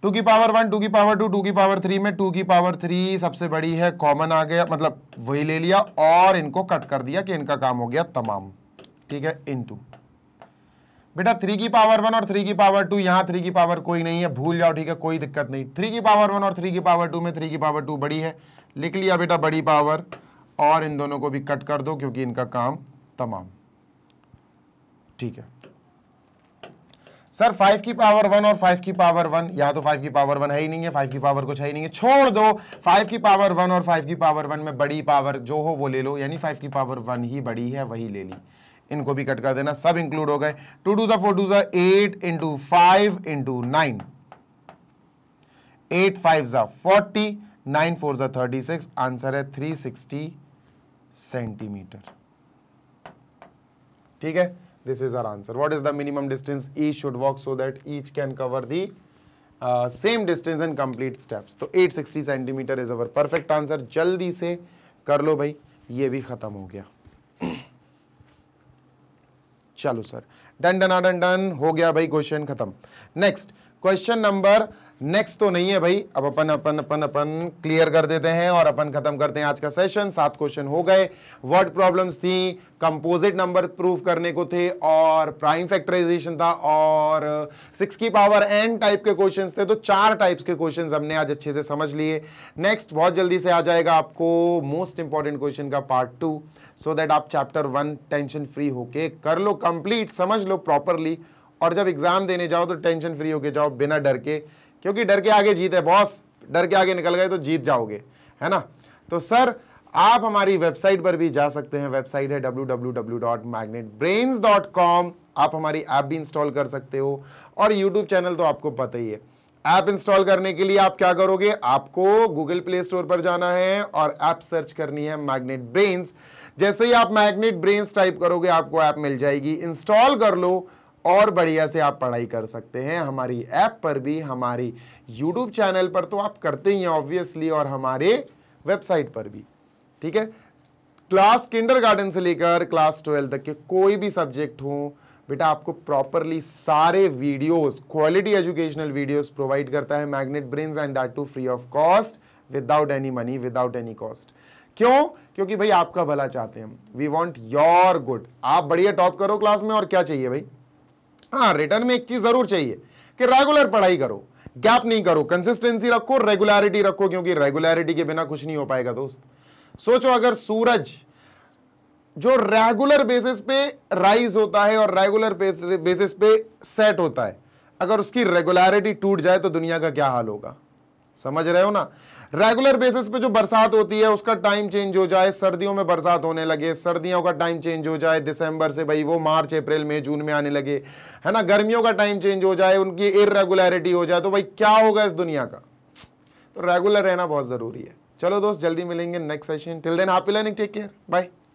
टू की पावर वन टू की पावर टू टू की पावर थ्री में टू की पावर थ्री सबसे बड़ी है कॉमन आ गया मतलब वही ले लिया और इनको कट कर दिया कि इनका काम हो गया तमाम ठीक है इन टू बेटा थ्री की पावर वन और थ्री की पावर टू यहाँ थ्री की पावर कोई नहीं है भूल जाओ ठीक है कोई दिक्कत नहीं थ्री की पावर वन और थ्री की पावर टू में थ्री की पावर टू बड़ी है लिख लिया बेटा बड़ी पावर और इन दोनों को भी कट कर दो क्योंकि इनका काम तमाम ठीक है सर फाइव की पावर वन और फाइव की पावर वन यहाँ तो फाइव की पावर वन है ही नहीं है फाइव की पावर कुछ है ही नहीं है छोड़ दो फाइव की पावर वन और फाइव की पावर वन में बड़ी पावर जो हो वो ले लो यानी फाइव की पावर वन ही बड़ी है वही ले ली इनको भी कट कर देना सब इंक्लूड हो गए टू टू सा फोर टू सा eight into five into nine eight five सा फोर्टी नाइन फोर सा थर्टी सिक्स आंसर है थ्री सिक्सटी सेंटीमीटर ठीक है This is our answer. What is the minimum distance each should walk so that each can cover the uh, same distance and complete steps? so 860 cm is our perfect answer jaldi se kar lo bhai ye bhi khatam ho gaya chalo sir done डना done done हो गया भाई question खत्म next question number next तो नहीं है भाई अब अपन अपन अपन अपन क्लियर कर देते हैं और अपन खत्म करते हैं आज का सेशन सात क्वेश्चन हो गए वर्ड प्रॉब्लम्स थी कंपोजिट नंबर प्रूफ करने को थे और प्राइम फैक्टराइजेशन था और सिक्स की पावर एन टाइप के क्वेश्चंस थे तो चार टाइप्स के क्वेश्चंस हमने आज अच्छे से समझ लिए नेक्स्ट बहुत जल्दी से आ जाएगा आपको मोस्ट इंपॉर्टेंट क्वेश्चन का पार्ट टू सो दैट आप चैप्टर वन टेंशन फ्री होके कर लो कंप्लीट समझ लो प्रॉपरली और जब एग्जाम देने जाओ तो टेंशन फ्री होके जाओ बिना डर के क्योंकि डर के आगे जीत है बॉस डर के आगे निकल गए तो जीत जाओगे है ना तो सर आप हमारी वेबसाइट पर भी जा सकते हैं वेबसाइट है www.magnetbrains.com आप हमारी ऐप भी इंस्टॉल कर सकते हो और यूट्यूब चैनल तो आपको पता ही है ऐप इंस्टॉल करने के लिए आप क्या करोगे आपको गूगल प्ले स्टोर पर जाना है और ऐप सर्च करनी है मैग्नेट ब्रेन्स जैसे ही आप मैग्नेट ब्रेन्स टाइप करोगे आपको ऐप मिल जाएगी इंस्टॉल कर लो और बढ़िया से आप पढ़ाई कर सकते हैं हमारी ऐप पर भी हमारी यूट्यूब चैनल पर तो आप करते ही हैं ऑब्वियसली और हमारे वेबसाइट पर भी ठीक है क्लास किंडर से लेकर क्लास ट्वेल्व तक के कोई भी सब्जेक्ट हो बेटा आपको प्रॉपरली सारे videos quality educational videos provide करता है magnet brain and that too free of cost without any money without any cost क्यों क्योंकि भाई आपका भला चाहते हैं हम वी वॉन्ट योर गुड आप बढ़िया टॉप करो क्लास में और क्या चाहिए भाई हाँ रिटर्न में एक चीज जरूर चाहिए कि रेगुलर पढ़ाई करो गैप नहीं करो कंसिस्टेंसी रखो रेगुलरिटी रखो क्योंकि रेगुलरिटी के बिना कुछ नहीं हो पाएगा दोस्त सोचो अगर सूरज जो रेगुलर बेसिस पे राइज होता है और रेगुलर बेसिस पे सेट होता है अगर उसकी रेगुलरिटी टूट जाए तो दुनिया का क्या हाल होगा समझ रहे हो ना रेगुलर बेसिस पे जो बरसात होती है उसका टाइम चेंज हो जाए सर्दियों में बरसात होने लगे सर्दियों का टाइम चेंज हो जाए दिसंबर से भाई वो मार्च अप्रैल मई जून में आने लगे है ना गर्मियों का टाइम चेंज हो जाए उनकी इरेगुलरिटी हो जाए तो भाई क्या होगा इस दुनिया का तो रेगुलर रहना बहुत ज़रूरी है चलो दोस्त जल्दी मिलेंगे next session till then happy learning take care bye